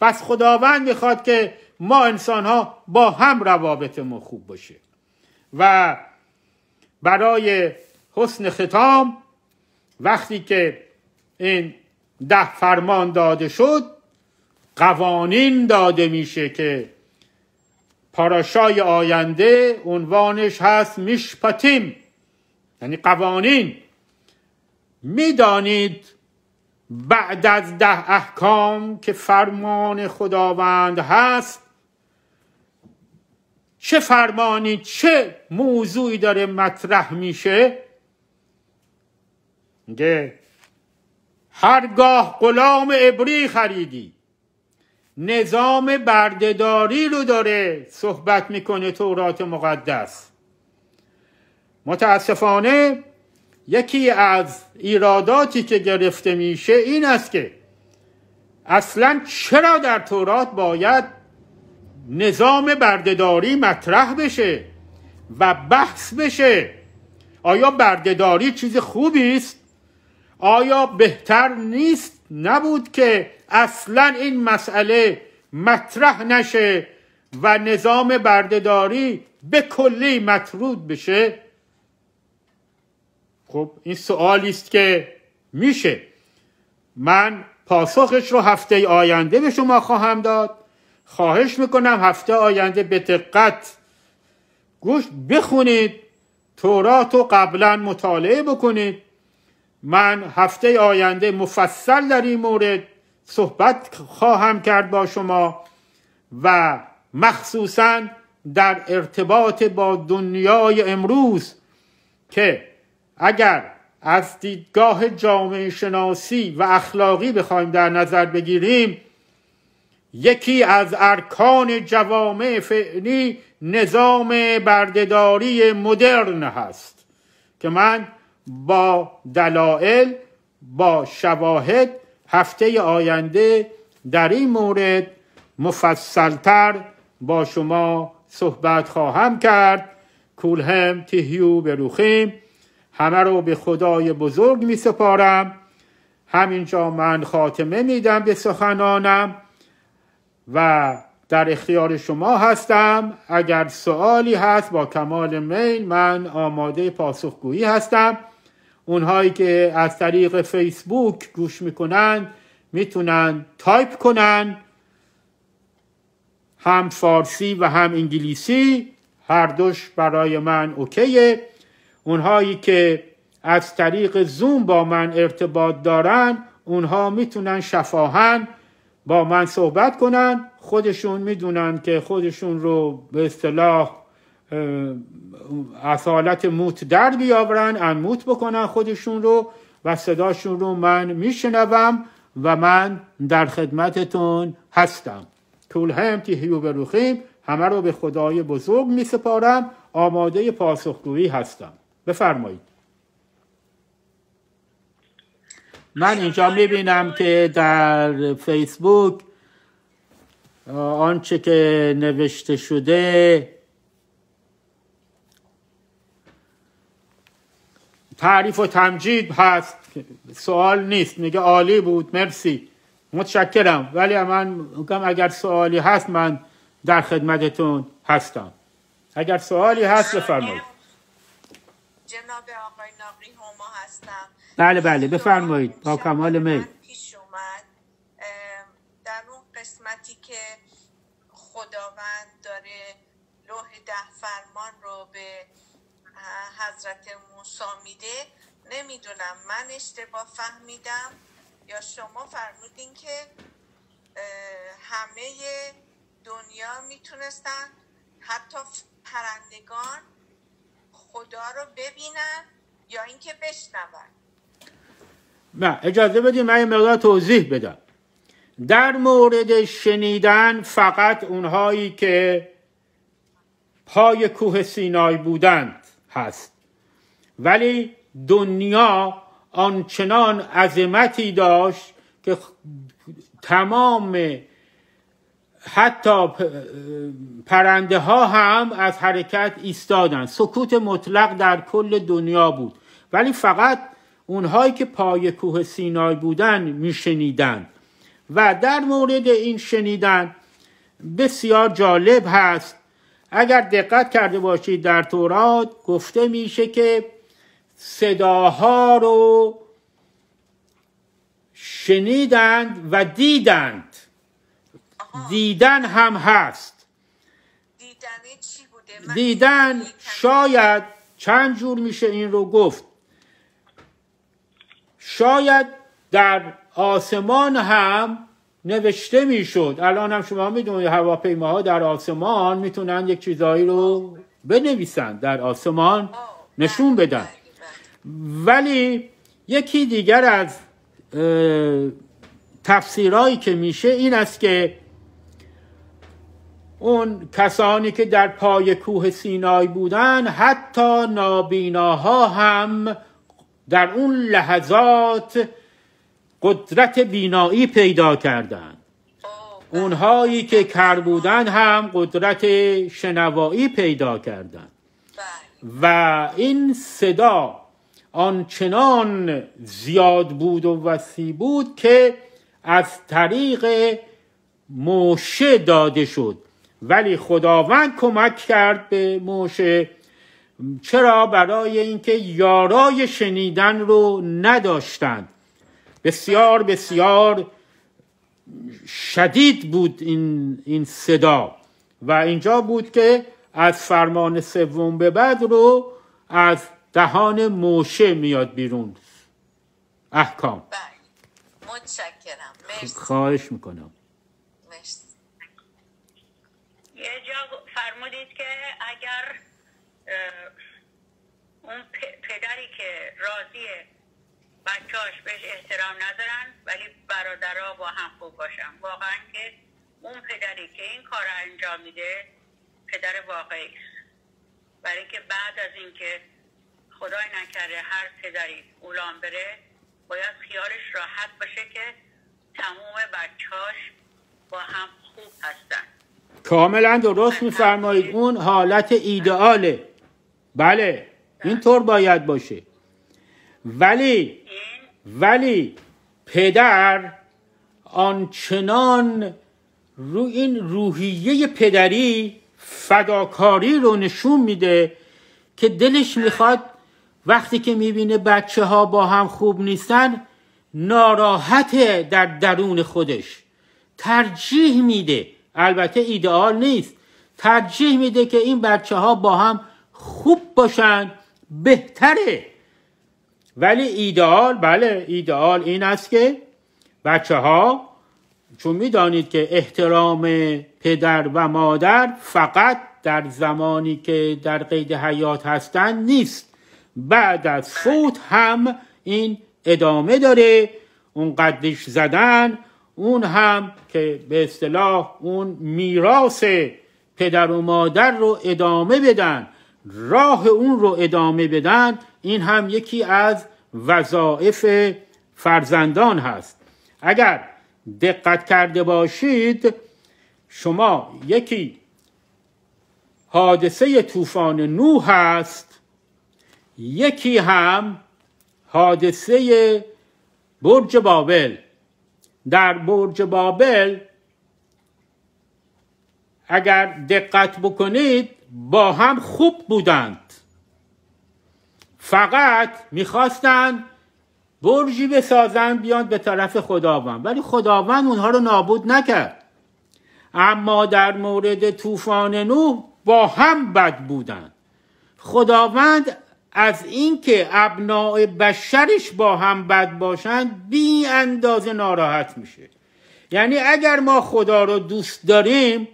پس خداوند میخواد که ما انسان ها با هم روابط ما خوب باشه و برای حسن ختام وقتی که این ده فرمان داده شد قوانین داده میشه که پاراشای آینده عنوانش هست میشپاتیم یعنی قوانین میدانید بعد از ده احکام که فرمان خداوند هست چه فرمانی چه موضوعی داره مطرح میشه میگه هرگاه غلام ابری خریدی نظام بردهداری رو داره صحبت میکنه تورات مقدس متاسفانه یکی از ایراداتی که گرفته میشه این است که اصلا چرا در تورات باید نظام بردهداری مطرح بشه و بحث بشه آیا بردهداری چیز خوبی است آیا بهتر نیست نبود که اصلا این مسئله مطرح نشه و نظام بردهداری به کلی مطرود بشه خب این سوالی است که میشه من پاسخش رو هفته آینده به شما خواهم داد خواهش میکنم هفته آینده به دقت گوش بخونید تورات رو قبلا مطالعه بکنید من هفته آینده مفصل در این مورد صحبت خواهم کرد با شما و مخصوصا در ارتباط با دنیای امروز که اگر از دیدگاه جامعه شناسی و اخلاقی بخوایم در نظر بگیریم یکی از ارکان جوامع فعلی نظام بردهداری مدرن هست که من با دلایل با شواهد هفته آینده در این مورد مفصلتر با شما صحبت خواهم کرد کولهم تیهیو روخیم همه رو به خدای بزرگ می سپارم همینجا من خاتمه میدم به سخنانم و در اختیار شما هستم اگر سوالی هست با کمال میل من آماده پاسخگویی هستم اونهایی که از طریق فیسبوک گوش میکنن میتونن تایپ کنن هم فارسی و هم انگلیسی هر دوش برای من اوکیه اونهایی که از طریق زوم با من ارتباط دارن اونها میتونن شفاهن با من صحبت کنن خودشون میدونن که خودشون رو به اصطلاح اصالت موت در بیاورن انموت بکنن خودشون رو و صداشون رو من میشنوم و من در خدمتتون هستم طول هم تیهیو بروخیم همه رو به خدای بزرگ میسپارم آماده پاسخگویی هستم بفرمایید من اینجا می که در فیسبوک آنچه که نوشته شده تعریف و تمجید هست سوال نیست میگه عالی بود مرسی متشکرم ولی من میگم اگر سوالی هست من در خدمتتون هستم اگر سوالی هست بفرمایید جناب آقای ناقی هما هستم بله بله بفرمایید با کمال میل پیش اومد در اون قسمتی که خداوند داره لوح ده فرمان رو به حضرت موسی میده نمیدونم من اشتباه فهمیدم یا شما فرمودین که همه دنیا میتونستن حتی پرندگان خدا رو ببینن یا اینکه بشنون نه اجازه بدید من یه مقدار توضیح بدم در مورد شنیدن فقط اونهایی که پای کوه سینای بودند هست ولی دنیا آنچنان عظمتی داشت که تمام حتی پرنده ها هم از حرکت ایستادن سکوت مطلق در کل دنیا بود ولی فقط اونهایی که پای کوه سینای بودن میشنیدن و در مورد این شنیدن بسیار جالب هست اگر دقت کرده باشید در تورات گفته میشه که صداها رو شنیدند و دیدند دیدن هم هست دیدن شاید چند جور میشه این رو گفت شاید در آسمان هم نوشته میشد الان هم شما میدونید هواپیماها در آسمان میتونن یک چیزایی رو بنویسن در آسمان نشون بله، بدن بله، بله. ولی یکی دیگر از تفسیرهایی که میشه این است که اون کسانی که در پای کوه سینای بودن حتی نابیناها هم در اون لحظات قدرت بینایی پیدا کردند اونهایی که کر بودن هم قدرت شنوایی پیدا کردند و این صدا آنچنان زیاد بود و وسیع بود که از طریق موشه داده شد ولی خداوند کمک کرد به موشه چرا برای اینکه یارای شنیدن رو نداشتند بسیار بسیار شدید بود این, این صدا و اینجا بود که از فرمان سوم به بعد رو از دهان موشه میاد بیرون احکام بله. متشکرم خب، خواهش میکنم مرسی یه جا فرمودید که اگر اون پدری که راضیه بچه بهش احترام ندارن ولی برادرها با هم خوب باشن واقعا که اون پدری که این کار انجام میده پدر واقعی است برای که بعد از اینکه خدای نکرده هر پدری اولان بره باید خیالش راحت باشه که تموم بچه با هم خوب هستن کاملا درست میفرمایید اون حالت ایدئاله بله اینطور باید باشه ولی ولی پدر آنچنان رو این روحیه پدری فداکاری رو نشون میده که دلش میخواد وقتی که میبینه بچه ها با هم خوب نیستن ناراحته در درون خودش ترجیح میده البته ایدئال نیست ترجیح میده که این بچه ها با هم خوب باشن بهتره ولی ایدئال بله ایدئال این است که بچه ها چون میدانید که احترام پدر و مادر فقط در زمانی که در قید حیات هستند نیست بعد از فوت هم این ادامه داره اون قدش زدن اون هم که به اصطلاح اون میراث پدر و مادر رو ادامه بدن راه اون رو ادامه بدن این هم یکی از وظایف فرزندان هست اگر دقت کرده باشید شما یکی حادثه طوفان نوح هست یکی هم حادثه برج بابل در برج بابل اگر دقت بکنید با هم خوب بودند فقط میخواستند برجی بسازن بیان به طرف خداوند ولی خداوند اونها رو نابود نکرد اما در مورد طوفان نوح با هم بد بودند خداوند از اینکه ابناع بشرش با هم بد باشند بی اندازه ناراحت میشه یعنی اگر ما خدا رو دوست داریم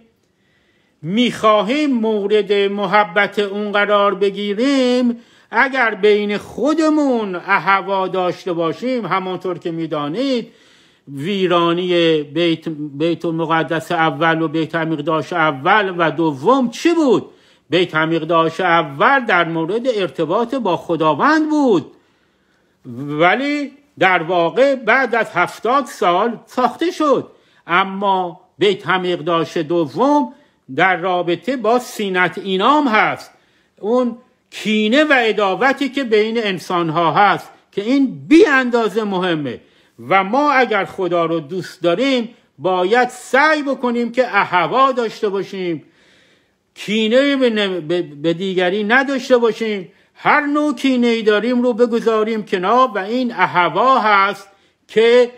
میخواهیم مورد محبت اون قرار بگیریم اگر بین خودمون اهوا داشته باشیم همانطور که میدانید ویرانی بیت, بیت المقدس اول و بیت عمیقداش اول و دوم چی بود؟ بیت عمیقداش اول در مورد ارتباط با خداوند بود ولی در واقع بعد از هفتاد سال ساخته شد اما بیت عمیقداش دوم در رابطه با سینت اینام هست اون کینه و اداوتی که بین انسان ها هست که این بی اندازه مهمه و ما اگر خدا رو دوست داریم باید سعی بکنیم که احوا داشته باشیم کینه به دیگری نداشته باشیم هر نوع کینه ای داریم رو بگذاریم کنار و این احوا هست که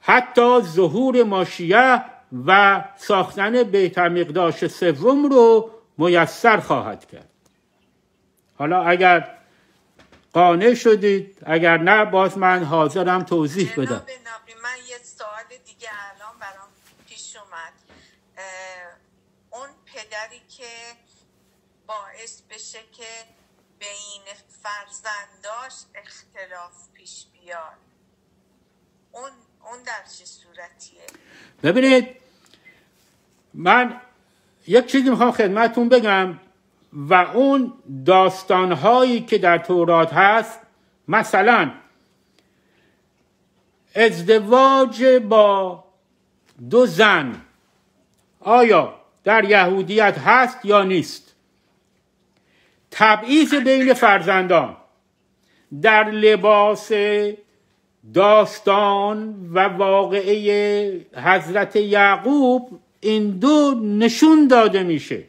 حتی ظهور ماشیه و ساختن بیت مقداش سوم رو میسر خواهد کرد حالا اگر قانع شدید اگر نه باز من حاضرم توضیح بدم من یه سوال دیگه الان برام پیش اومد اون پدری که باعث بشه که بین فرزنداش اختلاف پیش بیاد اون, اون در چه صورتیه ببینید من یک چیزی میخوام خدمتون بگم و اون داستانهایی که در تورات هست مثلا ازدواج با دو زن آیا در یهودیت هست یا نیست تبعیض بین فرزندان در لباس داستان و واقعه حضرت یعقوب این دو نشون داده میشه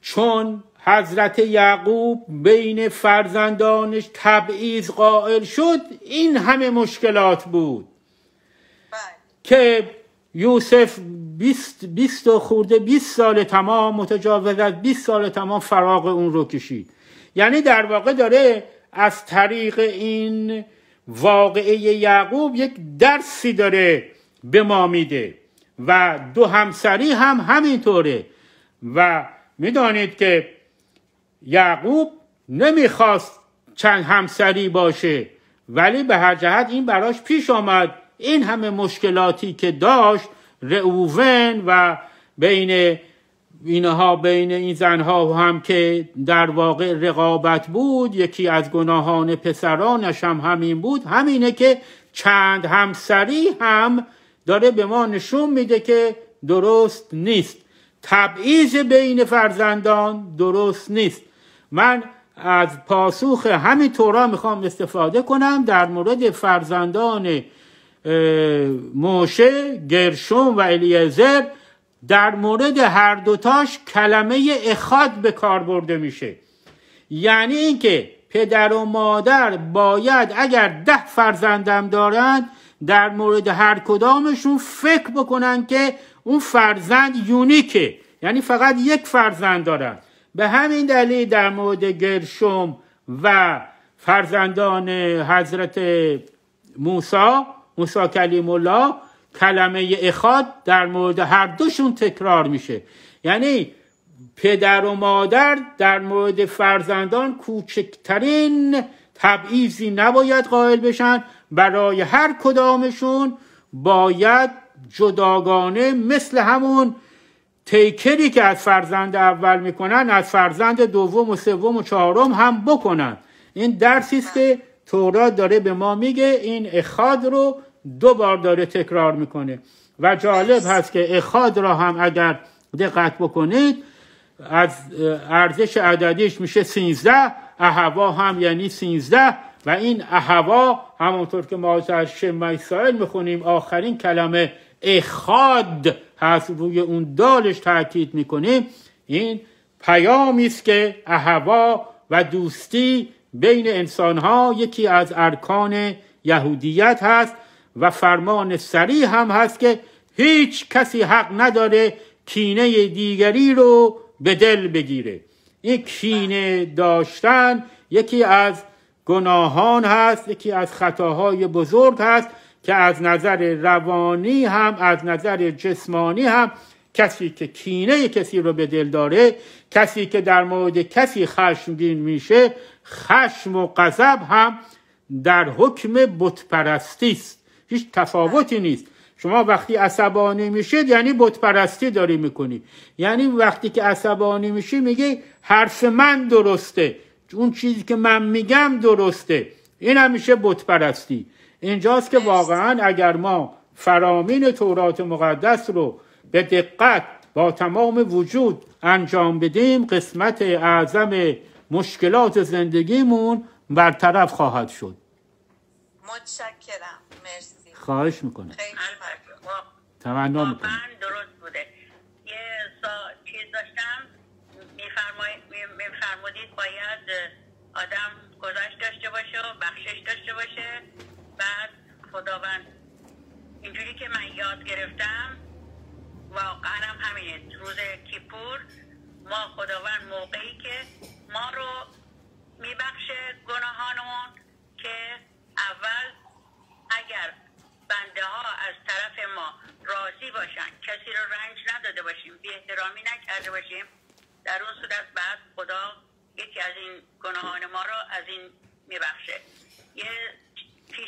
چون حضرت یعقوب بین فرزندانش تبعیض قائل شد این همه مشکلات بود بله. که یوسف بیست, خورده 20 سال تمام متجاوز از 20 سال تمام فراغ اون رو کشید یعنی در واقع داره از طریق این واقعه یعقوب یک درسی داره به ما میده و دو همسری هم همینطوره و میدانید که یعقوب نمیخواست چند همسری باشه ولی به هر جهت این براش پیش آمد این همه مشکلاتی که داشت رعوون و بین اینها بین این زنها هم که در واقع رقابت بود یکی از گناهان پسرانش هم همین بود همینه که چند همسری هم داره به ما نشون میده که درست نیست تبعیض بین فرزندان درست نیست من از پاسخ همین تورا میخوام استفاده کنم در مورد فرزندان موشه گرشوم و الیزر در مورد هر دوتاش کلمه اخاد به کار برده میشه یعنی اینکه پدر و مادر باید اگر ده فرزندم دارند در مورد هر کدامشون فکر بکنن که اون فرزند یونیکه یعنی فقط یک فرزند دارن به همین دلیل در مورد گرشوم و فرزندان حضرت موسا موسا کلیم الله کلمه اخاد در مورد هر دوشون تکرار میشه یعنی پدر و مادر در مورد فرزندان کوچکترین تبعیضی نباید قائل بشن برای هر کدامشون باید جداگانه مثل همون تیکری که از فرزند اول میکنن از فرزند دوم و سوم و چهارم هم بکنن این درسی است که تورات داره به ما میگه این اخاد رو دو بار داره تکرار میکنه و جالب هست که اخاد را هم اگر دقت بکنید از ارزش عددیش میشه 13 اهوا هم یعنی 13 و این اهوا همونطور که ما از شما اسرائیل میخونیم آخرین کلمه اخاد هست روی اون دالش تاکید میکنیم این پیامی است که اهوا و دوستی بین انسانها یکی از ارکان یهودیت هست و فرمان سریع هم هست که هیچ کسی حق نداره کینه دیگری رو به دل بگیره این کینه داشتن یکی از گناهان هست یکی از خطاهای بزرگ هست که از نظر روانی هم از نظر جسمانی هم کسی که کینه کسی رو به دل داره کسی که در مورد کسی خشمگین میشه خشم و غضب هم در حکم بتپرستی است هیچ تفاوتی بله. نیست شما وقتی عصبانی میشید یعنی بتپرستی داری میکنی یعنی وقتی که عصبانی میشی میگی حرف من درسته اون چیزی که من میگم درسته این همیشه بت پرستی اینجاست که واقعا اگر ما فرامین تورات مقدس رو به دقت با تمام وجود انجام بدیم قسمت اعظم مشکلات زندگیمون برطرف خواهد شد متشکرم مرسی خواهش میکنم تمنا میکنم درست بوده یه سا... چیز داشتم میفرمایید باید آدم گذشت داشته باشه و بخشش داشته باشه بعد خداوند اینجوری که من یاد گرفتم واقعا هم همینه روز کیپور ما خداوند موقعی که ما رو میبخشه گناهانمون که اول اگر بنده ها از طرف ما راضی باشن کسی رو رنج نداده باشیم بی احترامی نکرده باشیم در اون صورت بعد خدا یکی از این گناهان ما را از این میبخشه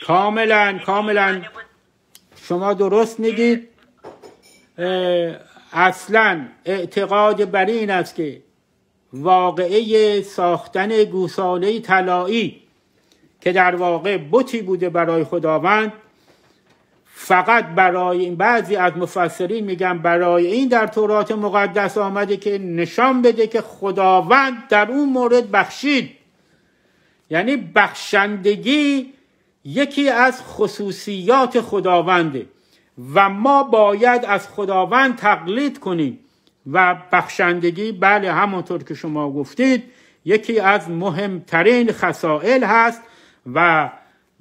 کاملا کاملا یعنی شما درست میگید اصلا اعتقاد بر این است که واقعه ساختن گوساله طلایی که در واقع بتی بوده برای خداوند فقط برای این بعضی از مفسرین میگن برای این در تورات مقدس آمده که نشان بده که خداوند در اون مورد بخشید یعنی بخشندگی یکی از خصوصیات خداونده و ما باید از خداوند تقلید کنیم و بخشندگی بله همونطور که شما گفتید یکی از مهمترین خصائل هست و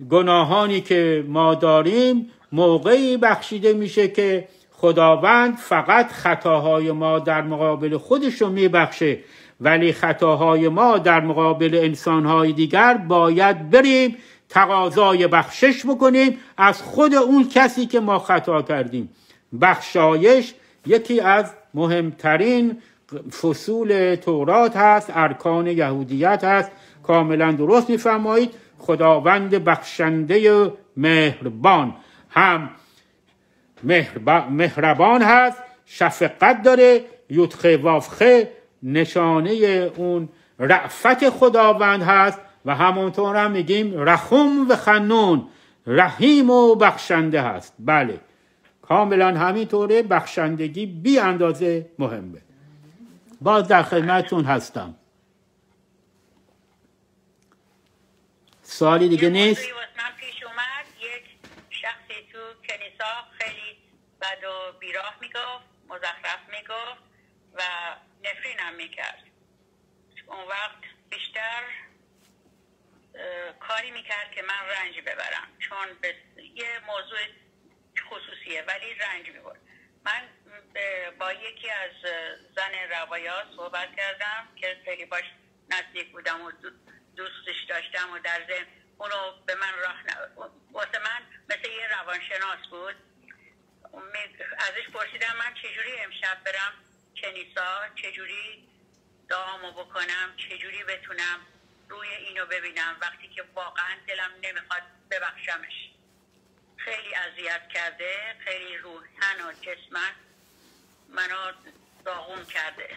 گناهانی که ما داریم موقعی بخشیده میشه که خداوند فقط خطاهای ما در مقابل خودش رو میبخشه ولی خطاهای ما در مقابل انسانهای دیگر باید بریم تقاضای بخشش بکنیم از خود اون کسی که ما خطا کردیم بخشایش یکی از مهمترین فصول تورات هست ارکان یهودیت هست کاملا درست میفرمایید خداوند بخشنده مهربان هم مهربان هست شفقت داره یوتخه وافخه نشانه اون رعفت خداوند هست و همونطور هم میگیم رحوم و خنون رحیم و بخشنده هست بله کاملا همینطوره بخشندگی بی اندازه مهمه باز در خدمتتون هستم سوالی دیگه نیست بیراه میگفت مزخرف میگفت و نفرینم میکرد اون وقت بیشتر کاری میکرد که من رنج ببرم چون یه موضوع خصوصیه ولی رنج میبرد من با یکی از زن روایات صحبت کردم که خیلی باش نزدیک بودم و دوستش داشتم و در ذهن اونو به من راه واسه من مثل یه روانشناس بود ازش پرسیدم من چجوری امشب برم کنیسا چجوری دعامو بکنم چجوری بتونم روی اینو ببینم وقتی که واقعا دلم نمیخواد ببخشمش خیلی اذیت کرده خیلی روحن و جسمن منو داغون کرده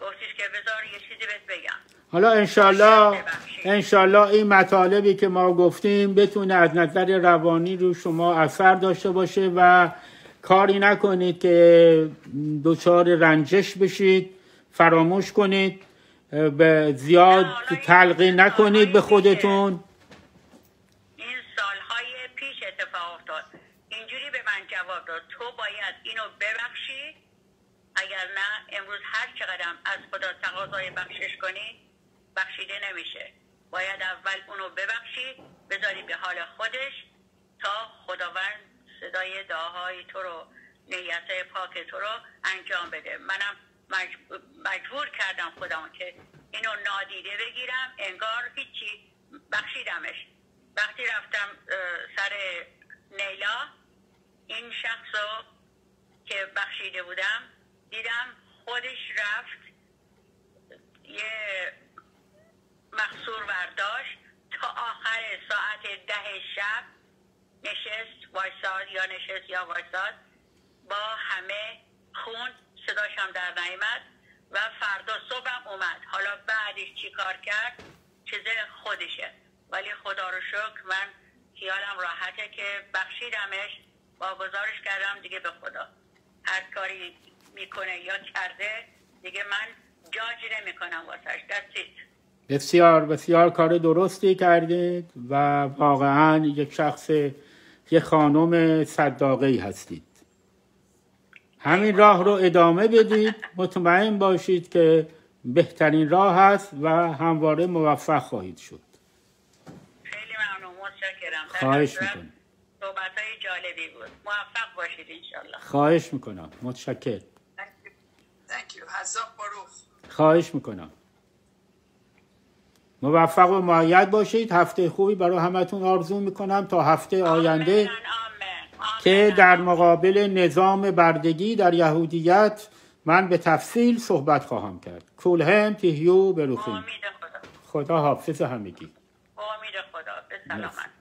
گفتیش که بذار یه چیزی بهت بگم حالا انشالله انشالله این مطالبی که ما گفتیم بتونه از نظر روانی رو شما اثر داشته باشه و کاری نکنید که دچار رنجش بشید فراموش کنید به زیاد تلقی نکنید به خودتون این های پیش اتفاق افتاد اینجوری به من جواب داد تو باید اینو ببخشی اگر نه امروز هر چقدرم از خدا تقاضای بخشش کنی بخشیده نمیشه باید اول اونو ببخشی بذاری به حال خودش تا خداوند صدای دعاهای تو رو نیت پاک تو رو انجام بده منم مجبور کردم خودم که اینو نادیده بگیرم انگار هیچی بخشیدمش وقتی رفتم سر نیلا این شخص رو که بخشیده بودم دیدم خودش رفت یه مخصور برداشت تا آخر ساعت ده شب نشست وایساد یا نشست یا وایساد با همه خون صداش هم در نایمد و فردا صبحم اومد حالا بعدش چی کار کرد چیز خودشه ولی خدا رو شکر من خیالم راحته که بخشیدمش با گزارش کردم دیگه به خدا هر کاری میکنه یا کرده دیگه من جاج نمیکنم واسش دستید بسیار بسیار کار درستی کردید و واقعا یک شخص یه خانم صداقی هستید همین راه رو ادامه بدید مطمئن باشید که بهترین راه هست و همواره موفق خواهید شد خیلی ممنون متشکرم خواهش میکنم صحبت های جالبی بود موفق باشید انشالله خواهش میکنم متشکر خواهش میکنم موفق و معید باشید هفته خوبی برای همتون آرزو میکنم تا هفته آینده که در مقابل نظام بردگی در یهودیت من به تفصیل صحبت خواهم کرد کلهم تیهیو بروخیم خدا حافظ همگی امید خدا به سلامت